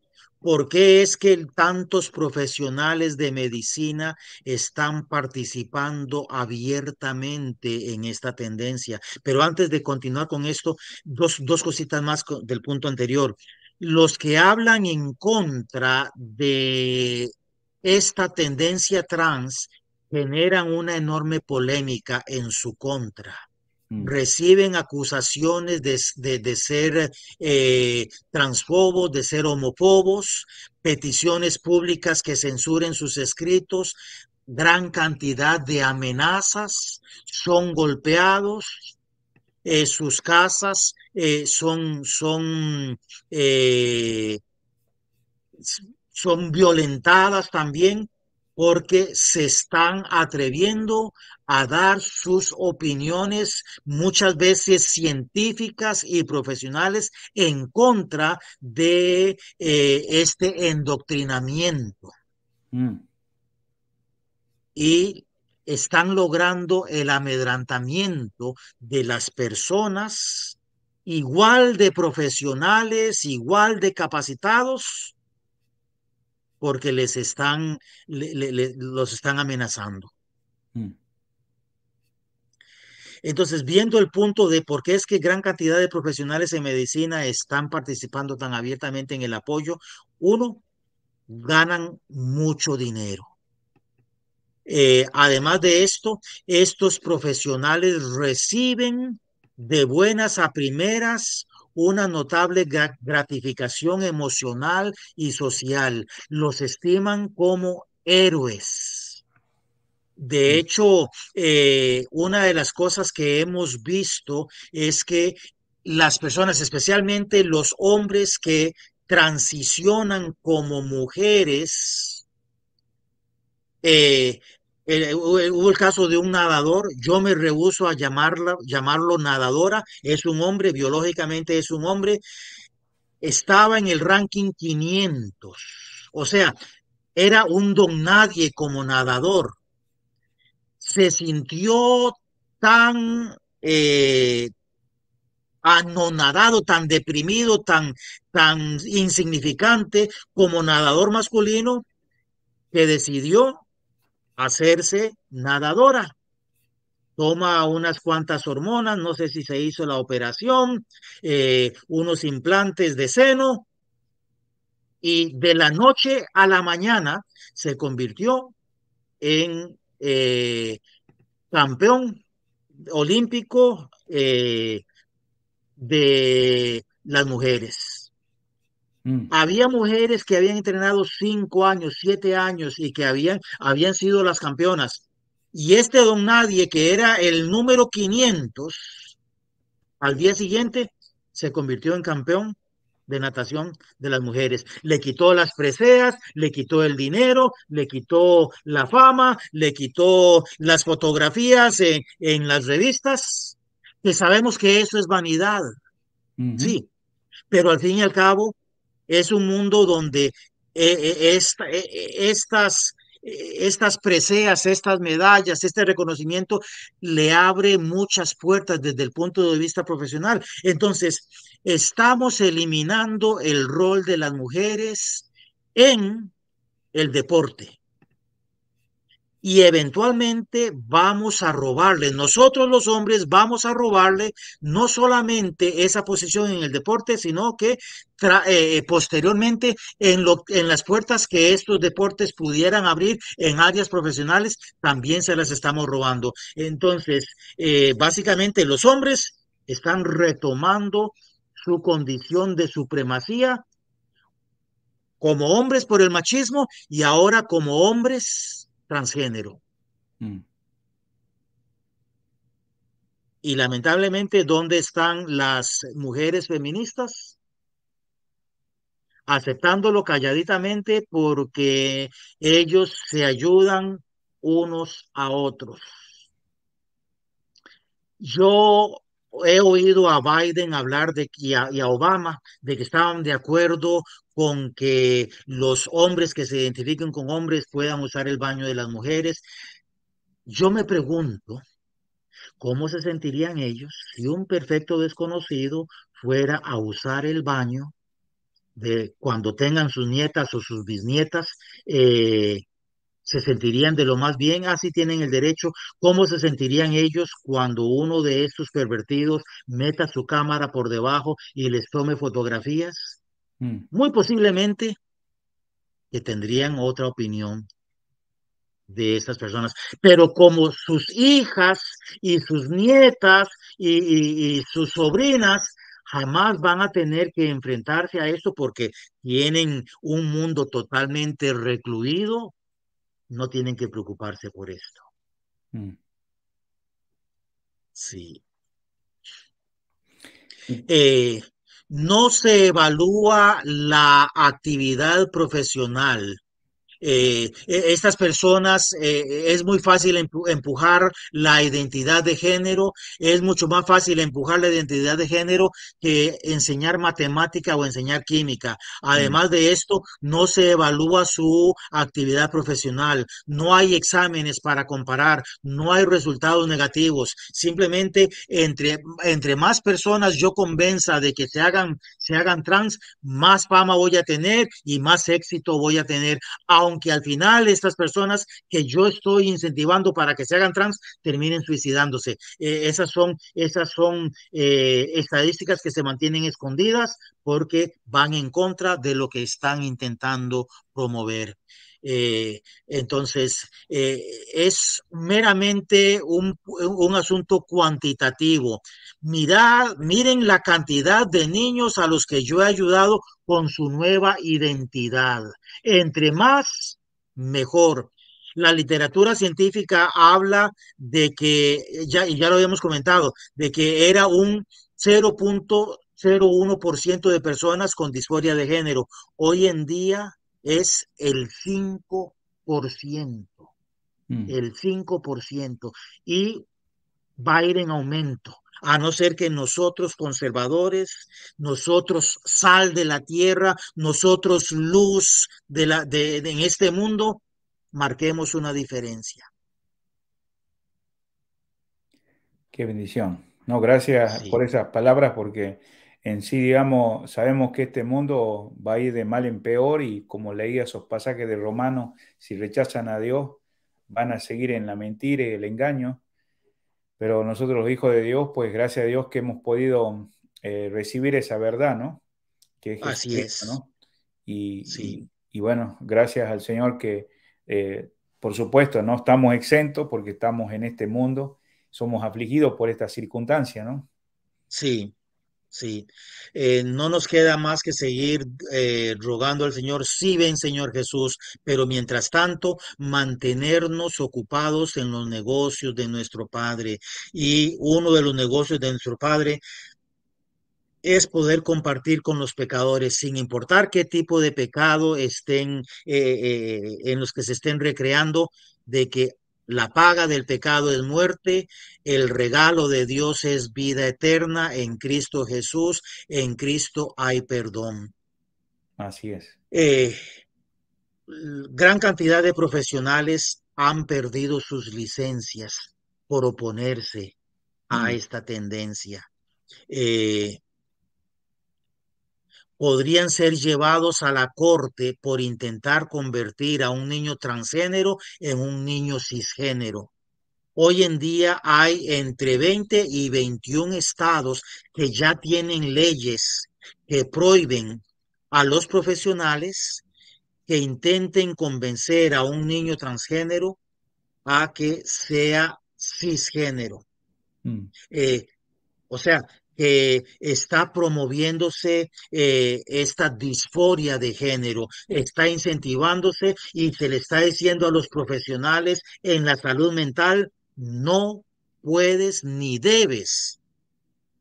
S2: ¿Por qué es que tantos profesionales de medicina están participando abiertamente en esta tendencia? Pero antes de continuar con esto, dos, dos cositas más del punto anterior. Los que hablan en contra de esta tendencia trans generan una enorme polémica en su contra. Mm. reciben acusaciones de, ser eh, transfobos, de ser homofobos, peticiones públicas que censuren sus escritos, gran cantidad de amenazas, son golpeados, eh, sus casas eh, son, son, son violentadas también porque se están atreviendo a dar sus opiniones muchas veces científicas y profesionales en contra de eh, este endoctrinamiento. Mm. Y están logrando el amedrantamiento de las personas igual de profesionales, igual de capacitados, porque les están, los están amenazando. Mm. Entonces, viendo el punto de por qué es que gran cantidad de profesionales en medicina están participando tan abiertamente en el apoyo, uno, ganan mucho dinero. Eh, además de esto, estos profesionales reciben de buenas a primeras una notable gratificación emocional y social. Los estiman como héroes. De mm. hecho, eh, una de las cosas que hemos visto es que las personas, especialmente los hombres que transicionan como mujeres, eh, eh, hubo el caso de un nadador, yo me rehuso a llamarla, llamarlo nadadora, es un hombre, biológicamente es un hombre, estaba en el ranking 500, o sea, era un don nadie como nadador se sintió tan eh, anonadado, tan deprimido, tan, tan insignificante como nadador masculino, que decidió hacerse nadadora. Toma unas cuantas hormonas, no sé si se hizo la operación, eh, unos implantes de seno, y de la noche a la mañana se convirtió en eh, campeón olímpico eh, de las mujeres. Mm. Había mujeres que habían entrenado cinco años, siete años y que habían, habían sido las campeonas. Y este don nadie, que era el número 500, al día siguiente se convirtió en campeón de natación de las mujeres. Le quitó las preseas, le quitó el dinero, le quitó la fama, le quitó las fotografías en, las revistas, que sabemos que eso es vanidad. Sí, pero al fin y al cabo es un mundo donde eh, eh, eh, estas, estas preseas, estas medallas, este reconocimiento le abre muchas puertas desde el punto de vista profesional. Entonces, estamos eliminando el rol de las mujeres en el deporte. Y eventualmente vamos a robarle, nosotros los hombres vamos a robarle no solamente esa posición en el deporte, sino que eh, eh, posteriormente en, lo, en las puertas que estos deportes pudieran abrir en áreas profesionales, también se las estamos robando. Entonces, eh, básicamente los hombres están retomando su condición de supremacía como hombres por el machismo y ahora como hombres transgénero. Mm. Y lamentablemente, ¿dónde están las mujeres feministas? Aceptándolo calladitamente porque ellos se ayudan unos a otros. Yo he oído a Biden hablar de, y, a, Obama de que estaban de acuerdo con que los hombres que se identifiquen con hombres puedan usar el baño de las mujeres. Yo me pregunto cómo se sentirían ellos si un perfecto desconocido fuera a usar el baño de cuando tengan sus nietas o sus bisnietas eh, se sentirían de lo más bien, así ah, tienen el derecho, cómo se sentirían ellos cuando uno de estos pervertidos meta su cámara por debajo y les tome fotografías. Mm. Muy posiblemente que tendrían otra opinión de estas personas, pero como sus hijas y sus nietas y, y sus sobrinas jamás van a tener que enfrentarse a eso porque tienen un mundo totalmente recluido, no tienen que preocuparse por esto. Mm. Sí. Eh, no se evalúa la actividad profesional eh, e, estas personas eh, es muy fácil empujar la identidad de género, es mucho más fácil empujar la identidad de género que enseñar matemática o enseñar química. Además de esto, no se evalúa su actividad profesional, no hay exámenes para comparar, no hay resultados negativos. Simplemente entre, entre más personas yo convenza de que se hagan, se hagan trans, más fama voy a tener y más éxito voy a tener, que al final estas personas que yo estoy incentivando para que se hagan trans terminen suicidándose. Eh, esas son, esas son eh, estadísticas que se mantienen escondidas porque van en contra de lo que están intentando promover. Eh, entonces, eh, es meramente un, asunto cuantitativo. Mirad, miren la cantidad de niños a los que yo he ayudado con su nueva identidad. Entre más, mejor. La literatura científica habla de que, ya, ya lo habíamos comentado, de que era un 0.01% de personas con disforia de género. Hoy en día es el 5%, mm. el 5%, y va a ir en aumento, a no ser que nosotros conservadores, nosotros sal de la tierra, nosotros luz de la, de, en este mundo, marquemos una diferencia.
S1: Qué bendición. No, gracias por esas palabras porque en sí, digamos, sabemos que este mundo va a ir de mal en peor y como leía esos pasajes de Romanos, si rechazan a Dios, van a seguir en la mentira y el engaño. Pero nosotros hijos de Dios, pues gracias a Dios que hemos podido eh, recibir esa verdad, ¿no? Que Así es. ¿no? Y, bueno, gracias al Señor que, eh, por supuesto, no estamos exentos porque estamos en este mundo, somos afligidos por esta circunstancia, ¿no?
S2: Sí, Sí, eh, no nos queda más que seguir eh, rogando al Señor, sí ven Señor Jesús, pero mientras tanto mantenernos ocupados en los negocios de nuestro Padre. Y uno de los negocios de nuestro Padre es poder compartir con los pecadores, sin importar qué tipo de pecado estén eh, en los que se estén recreando, de que la paga del pecado es muerte, el regalo de Dios es vida eterna en Cristo Jesús, en Cristo hay perdón. Así es. Eh, gran cantidad de profesionales han perdido sus licencias por oponerse a mm. esta tendencia. Eh, podrían ser llevados a la corte por intentar convertir a un niño transgénero en un niño cisgénero. Hoy en día hay entre 20 y 21 estados que ya tienen leyes que prohíben a los profesionales que intenten convencer a un niño transgénero a que sea cisgénero. Mm. Eh, o sea, que eh, está promoviéndose eh, esta disforia de género, está incentivándose y se le está diciendo a los profesionales en la salud mental, no puedes ni debes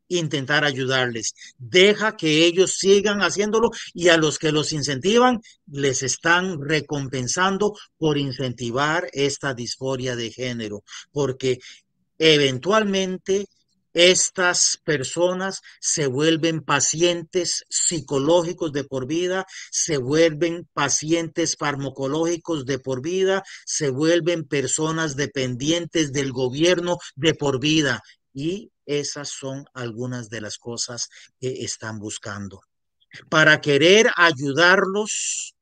S2: intentar ayudarles. Deja que ellos sigan haciéndolo y a los que los incentivan les están recompensando por incentivar esta disforia de género, porque eventualmente estas personas se vuelven pacientes psicológicos de por vida, se vuelven pacientes farmacológicos de por vida, se vuelven personas dependientes del gobierno de por vida. Y esas son algunas de las cosas que están buscando. Para querer ayudarlos,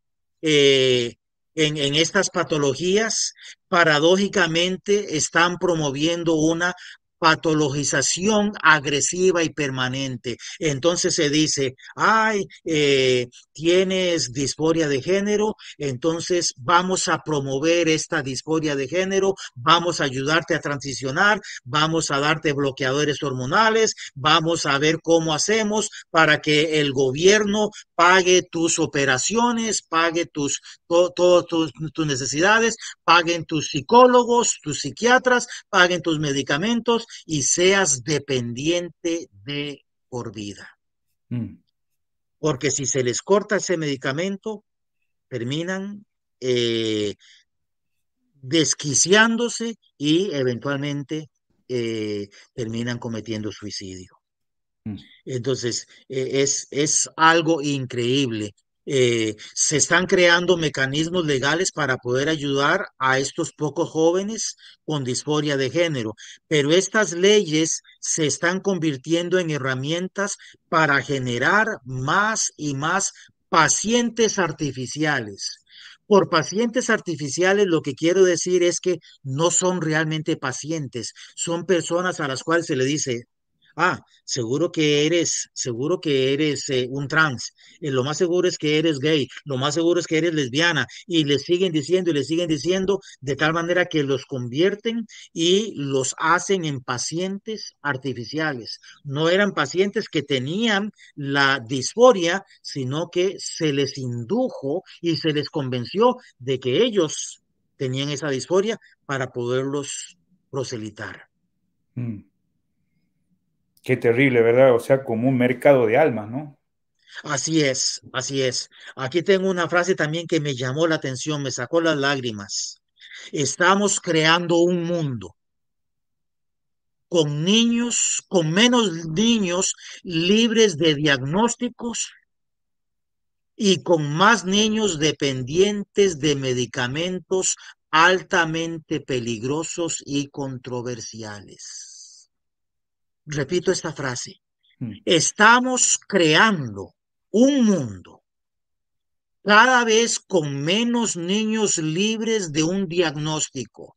S2: eh, en, estas patologías, paradójicamente están promoviendo una patologización agresiva y permanente. Entonces se dice, ay, eh, tienes disforia de género, entonces vamos a promover esta disforia de género, vamos a ayudarte a transicionar, vamos a darte bloqueadores hormonales, vamos a ver cómo hacemos para que el gobierno pague tus operaciones, pague tus, todas tus, necesidades, paguen tus psicólogos, tus psiquiatras, paguen tus medicamentos y seas dependiente de por vida. Mm. Porque si se les corta ese medicamento, terminan eh, desquiciándose y eventualmente eh, terminan cometiendo suicidio. Mm. Entonces, eh, es, es algo increíble eh, se están creando mecanismos legales para poder ayudar a estos pocos jóvenes con disforia de género, pero estas leyes se están convirtiendo en herramientas para generar más y más pacientes artificiales. Por pacientes artificiales lo que quiero decir es que no son realmente pacientes, son personas a las cuales se le dice, ah, seguro que eres, seguro que eres eh, un trans, eh, lo más seguro es que eres gay, lo más seguro es que eres lesbiana, y le siguen diciendo y le siguen diciendo de tal manera que los convierten y los hacen en pacientes artificiales. No eran pacientes que tenían la disforia, sino que se les indujo y se les convenció de que ellos tenían esa disforia para poderlos proselitar.
S1: Mm. Qué terrible, ¿verdad? O sea, como un mercado de almas, ¿no?
S2: Así es, así es. Aquí tengo una frase también que me llamó la atención, me sacó las lágrimas. Estamos creando un mundo con niños, con menos niños libres de diagnósticos y con más niños dependientes de medicamentos altamente peligrosos y controversiales repito esta frase, mm. estamos creando un mundo cada vez con menos niños libres de un diagnóstico.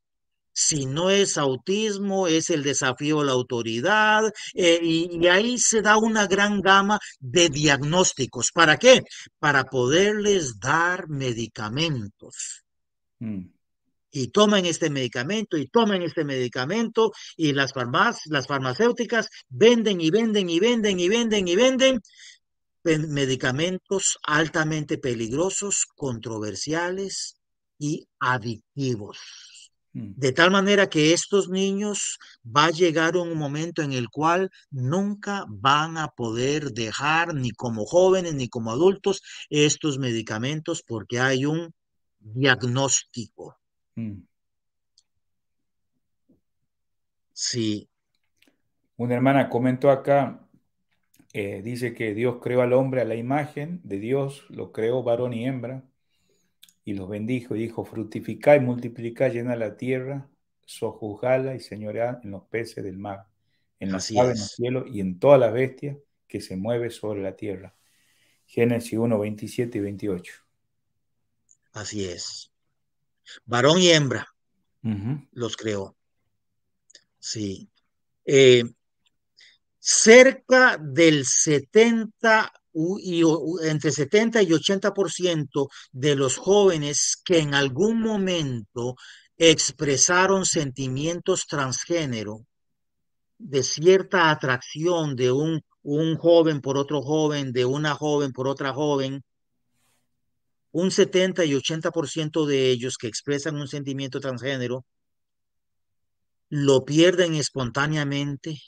S2: Si no es autismo, es el desafío a la autoridad, eh, y, ahí se da una gran gama de diagnósticos. ¿Para qué? Para poderles dar medicamentos. Mm y tomen este medicamento y tomen este medicamento y las, las farmacéuticas venden y venden y venden y venden y venden medicamentos altamente peligrosos, controversiales y adictivos. Mm. De tal manera que estos niños va a llegar un momento en el cual nunca van a poder dejar, ni como jóvenes ni como adultos, estos medicamentos porque hay un diagnóstico
S1: Mm. Sí. Una hermana comentó acá, eh, dice que Dios creó al hombre a la imagen de Dios, lo creó varón y hembra, y los bendijo y dijo, Fructifica y multiplica, llena la tierra, sojuzgala y señorea en los peces del mar, en las aves, del cielo y en todas las bestias que se mueve sobre la tierra. Génesis 1, 27 y 28. Así es
S2: varón y hembra, los creó. Sí. Eh, cerca del 70 y, entre 70 y 80% de los jóvenes que en algún momento expresaron sentimientos transgénero, de cierta atracción de un, un joven por otro joven, de una joven por otra joven, un 70 y 80% de ellos que expresan un sentimiento transgénero lo pierden espontáneamente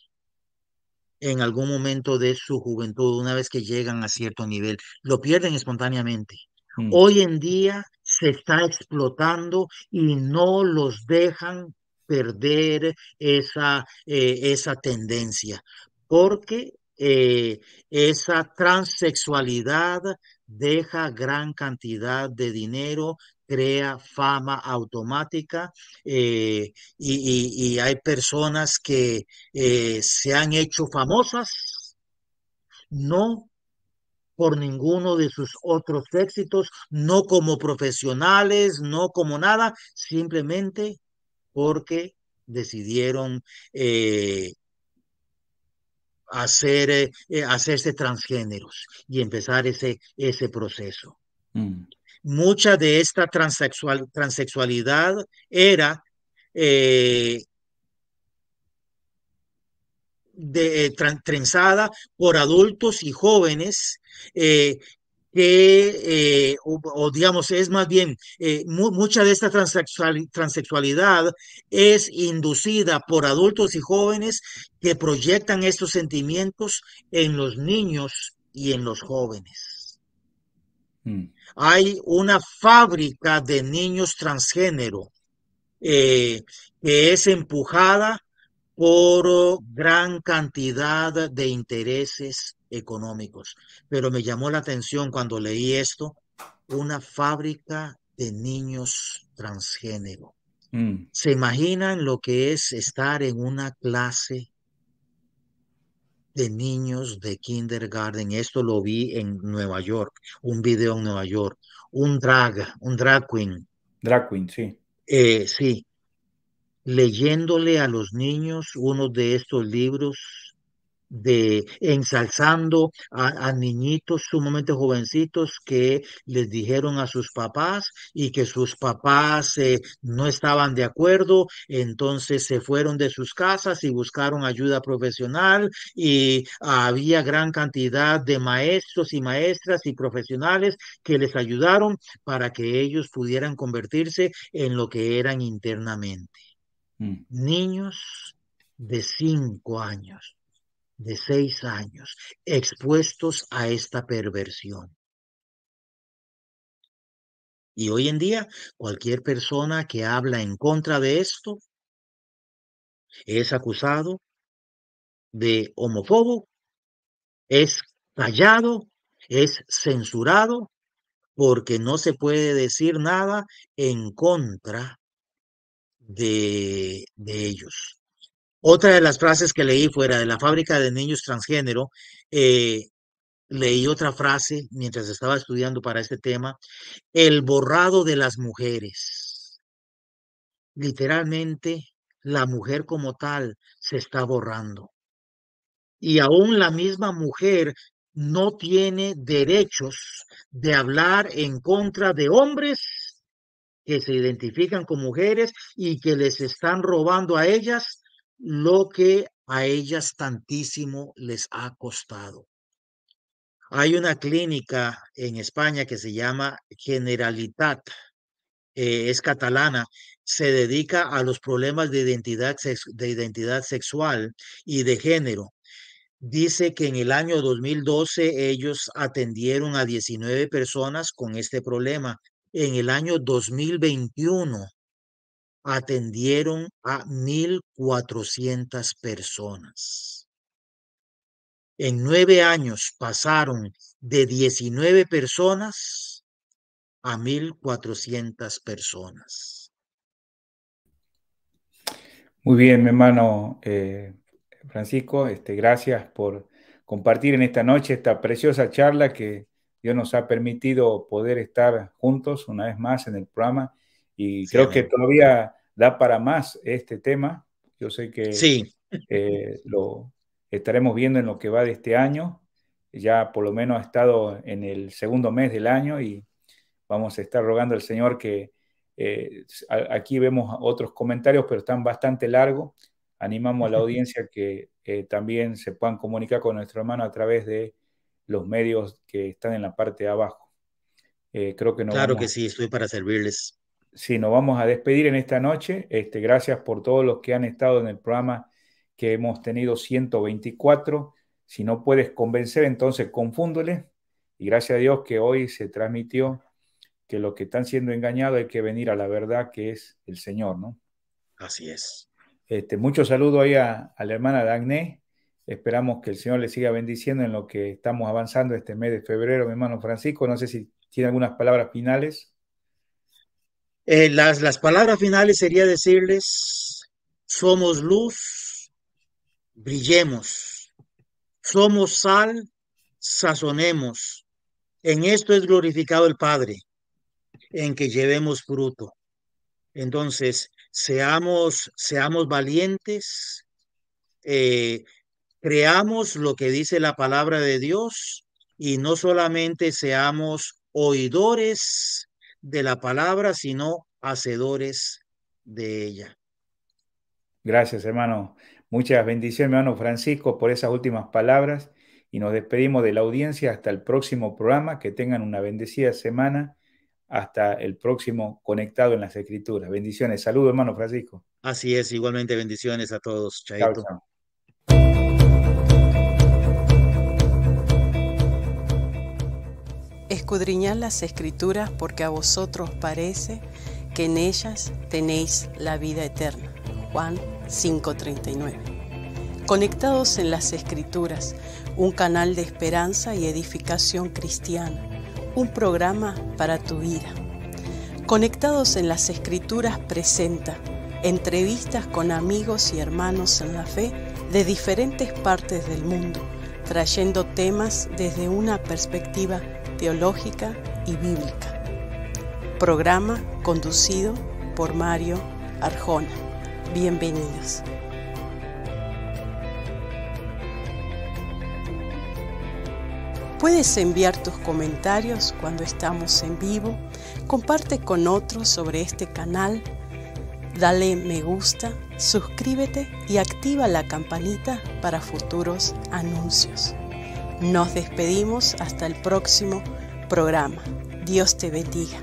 S2: en algún momento de su juventud, una vez que llegan a cierto nivel, lo pierden espontáneamente. Mm. Hoy en día se está explotando y no los dejan perder esa, eh, esa tendencia, porque eh, esa transexualidad deja gran cantidad de dinero, crea fama automática eh, y, hay personas que eh, se han hecho famosas, no por ninguno de sus otros éxitos, no como profesionales, no como nada, simplemente porque decidieron hacer, eh, eh, hacerse transgéneros y empezar ese, ese proceso. Mm. Mucha de esta transexual, transexualidad era eh, de, trenzada por adultos y jóvenes eh, que, eh, o, digamos, es más bien, eh, mucha de esta transexualidad es inducida por adultos y jóvenes que proyectan estos sentimientos en los niños y en los jóvenes. Mm. Hay una fábrica de niños transgénero eh, que es empujada por gran cantidad de intereses económicos. Pero me llamó la atención cuando leí esto, una fábrica de niños transgénero. Mm. ¿Se imaginan lo que es estar en una clase de niños de kindergarten? Esto lo vi en Nueva York, un video en Nueva York, un drag, un drag queen. Drag queen, sí. Eh, sí, leyéndole a los niños uno de estos libros, de ensalzando a, niñitos sumamente jovencitos que les dijeron a sus papás y que sus papás eh, no estaban de acuerdo, entonces se fueron de sus casas y buscaron ayuda profesional y había gran cantidad de maestros y maestras y profesionales que les ayudaron para que ellos pudieran convertirse en lo que eran internamente. Mm. niños de cinco años, de seis años, expuestos a esta perversión. Y hoy en día, cualquier persona que habla en contra de esto es acusado de homofobo, es callado, es censurado, porque no se puede decir nada en contra de, ellos. Otra de las frases que leí fuera de la fábrica de niños transgénero, eh, leí otra frase mientras estaba estudiando para este tema, el borrado de las mujeres. Literalmente, la mujer como tal se está borrando. Y aún la misma mujer no tiene derechos de hablar en contra de hombres que se identifican con mujeres y que les están robando a ellas lo que a ellas tantísimo les ha costado. Hay una clínica en España que se llama Generalitat, eh, es catalana, se dedica a los problemas de identidad, de identidad sexual y de género. Dice que en el año 2012 ellos atendieron a 19 personas con este problema en el año 2021 atendieron a 1.400 personas. En nueve años pasaron de 19 personas a 1.400 personas.
S1: Muy bien, mi hermano eh, Francisco, este, gracias por compartir en esta noche esta preciosa charla que Dios nos ha permitido poder estar juntos una vez más en el programa y creo que todavía da para más este tema. Yo sé que sí. Eh, lo estaremos viendo en lo que va de este año. Ya por lo menos ha estado en el segundo mes del año y vamos a estar rogando al Señor que eh, aquí vemos otros comentarios, pero están bastante largos. Animamos a la audiencia que eh, también se puedan comunicar con nuestro hermano a través de los medios que están en la parte de abajo. Eh, creo que no. Claro que
S2: sí, estoy para servirles.
S1: Sí, nos vamos a despedir en esta noche. Este, gracias por todos los que han estado en el programa que hemos tenido 124. Si no puedes convencer, entonces confúndole. Y gracias a Dios que hoy se transmitió que los que están siendo engañados hay que venir a la verdad que es el Señor, ¿no? Así es. Este, mucho saludo ahí a, a la hermana Dagné, Esperamos que el Señor le siga bendiciendo en lo que estamos avanzando este mes de febrero, mi hermano Francisco. No sé si tiene algunas palabras finales.
S2: Eh, las, las palabras finales sería decirles, somos luz, brillemos, somos sal, sazonemos. En esto es glorificado el Padre, en que llevemos fruto. Entonces, seamos, seamos valientes, eh, creamos lo que dice la palabra de Dios y no solamente seamos oidores de la palabra, sino hacedores de ella.
S1: Gracias, hermano. Muchas bendiciones, hermano Francisco, por esas últimas palabras y nos despedimos de la audiencia hasta el próximo programa. Que tengan una bendecida semana. Hasta el próximo Conectado en las Escrituras. Bendiciones. Saludos, hermano Francisco.
S2: Así es, igualmente bendiciones a todos. Chaito.
S4: Escudriñad las escrituras porque a vosotros parece que en ellas tenéis la vida eterna. Juan 5:39. Conectados en las escrituras, un canal de esperanza y edificación cristiana, un programa para tu vida. Conectados en las escrituras presenta entrevistas con amigos y hermanos en la fe de diferentes partes del mundo, trayendo temas desde una perspectiva teológica y bíblica. Programa conducido por Mario Arjona. Bienvenidos. Puedes enviar tus comentarios cuando estamos en vivo. Comparte con otros sobre este canal. Dale me gusta, suscríbete y activa la campanita para futuros anuncios. Nos despedimos hasta el próximo programa. Dios te bendiga.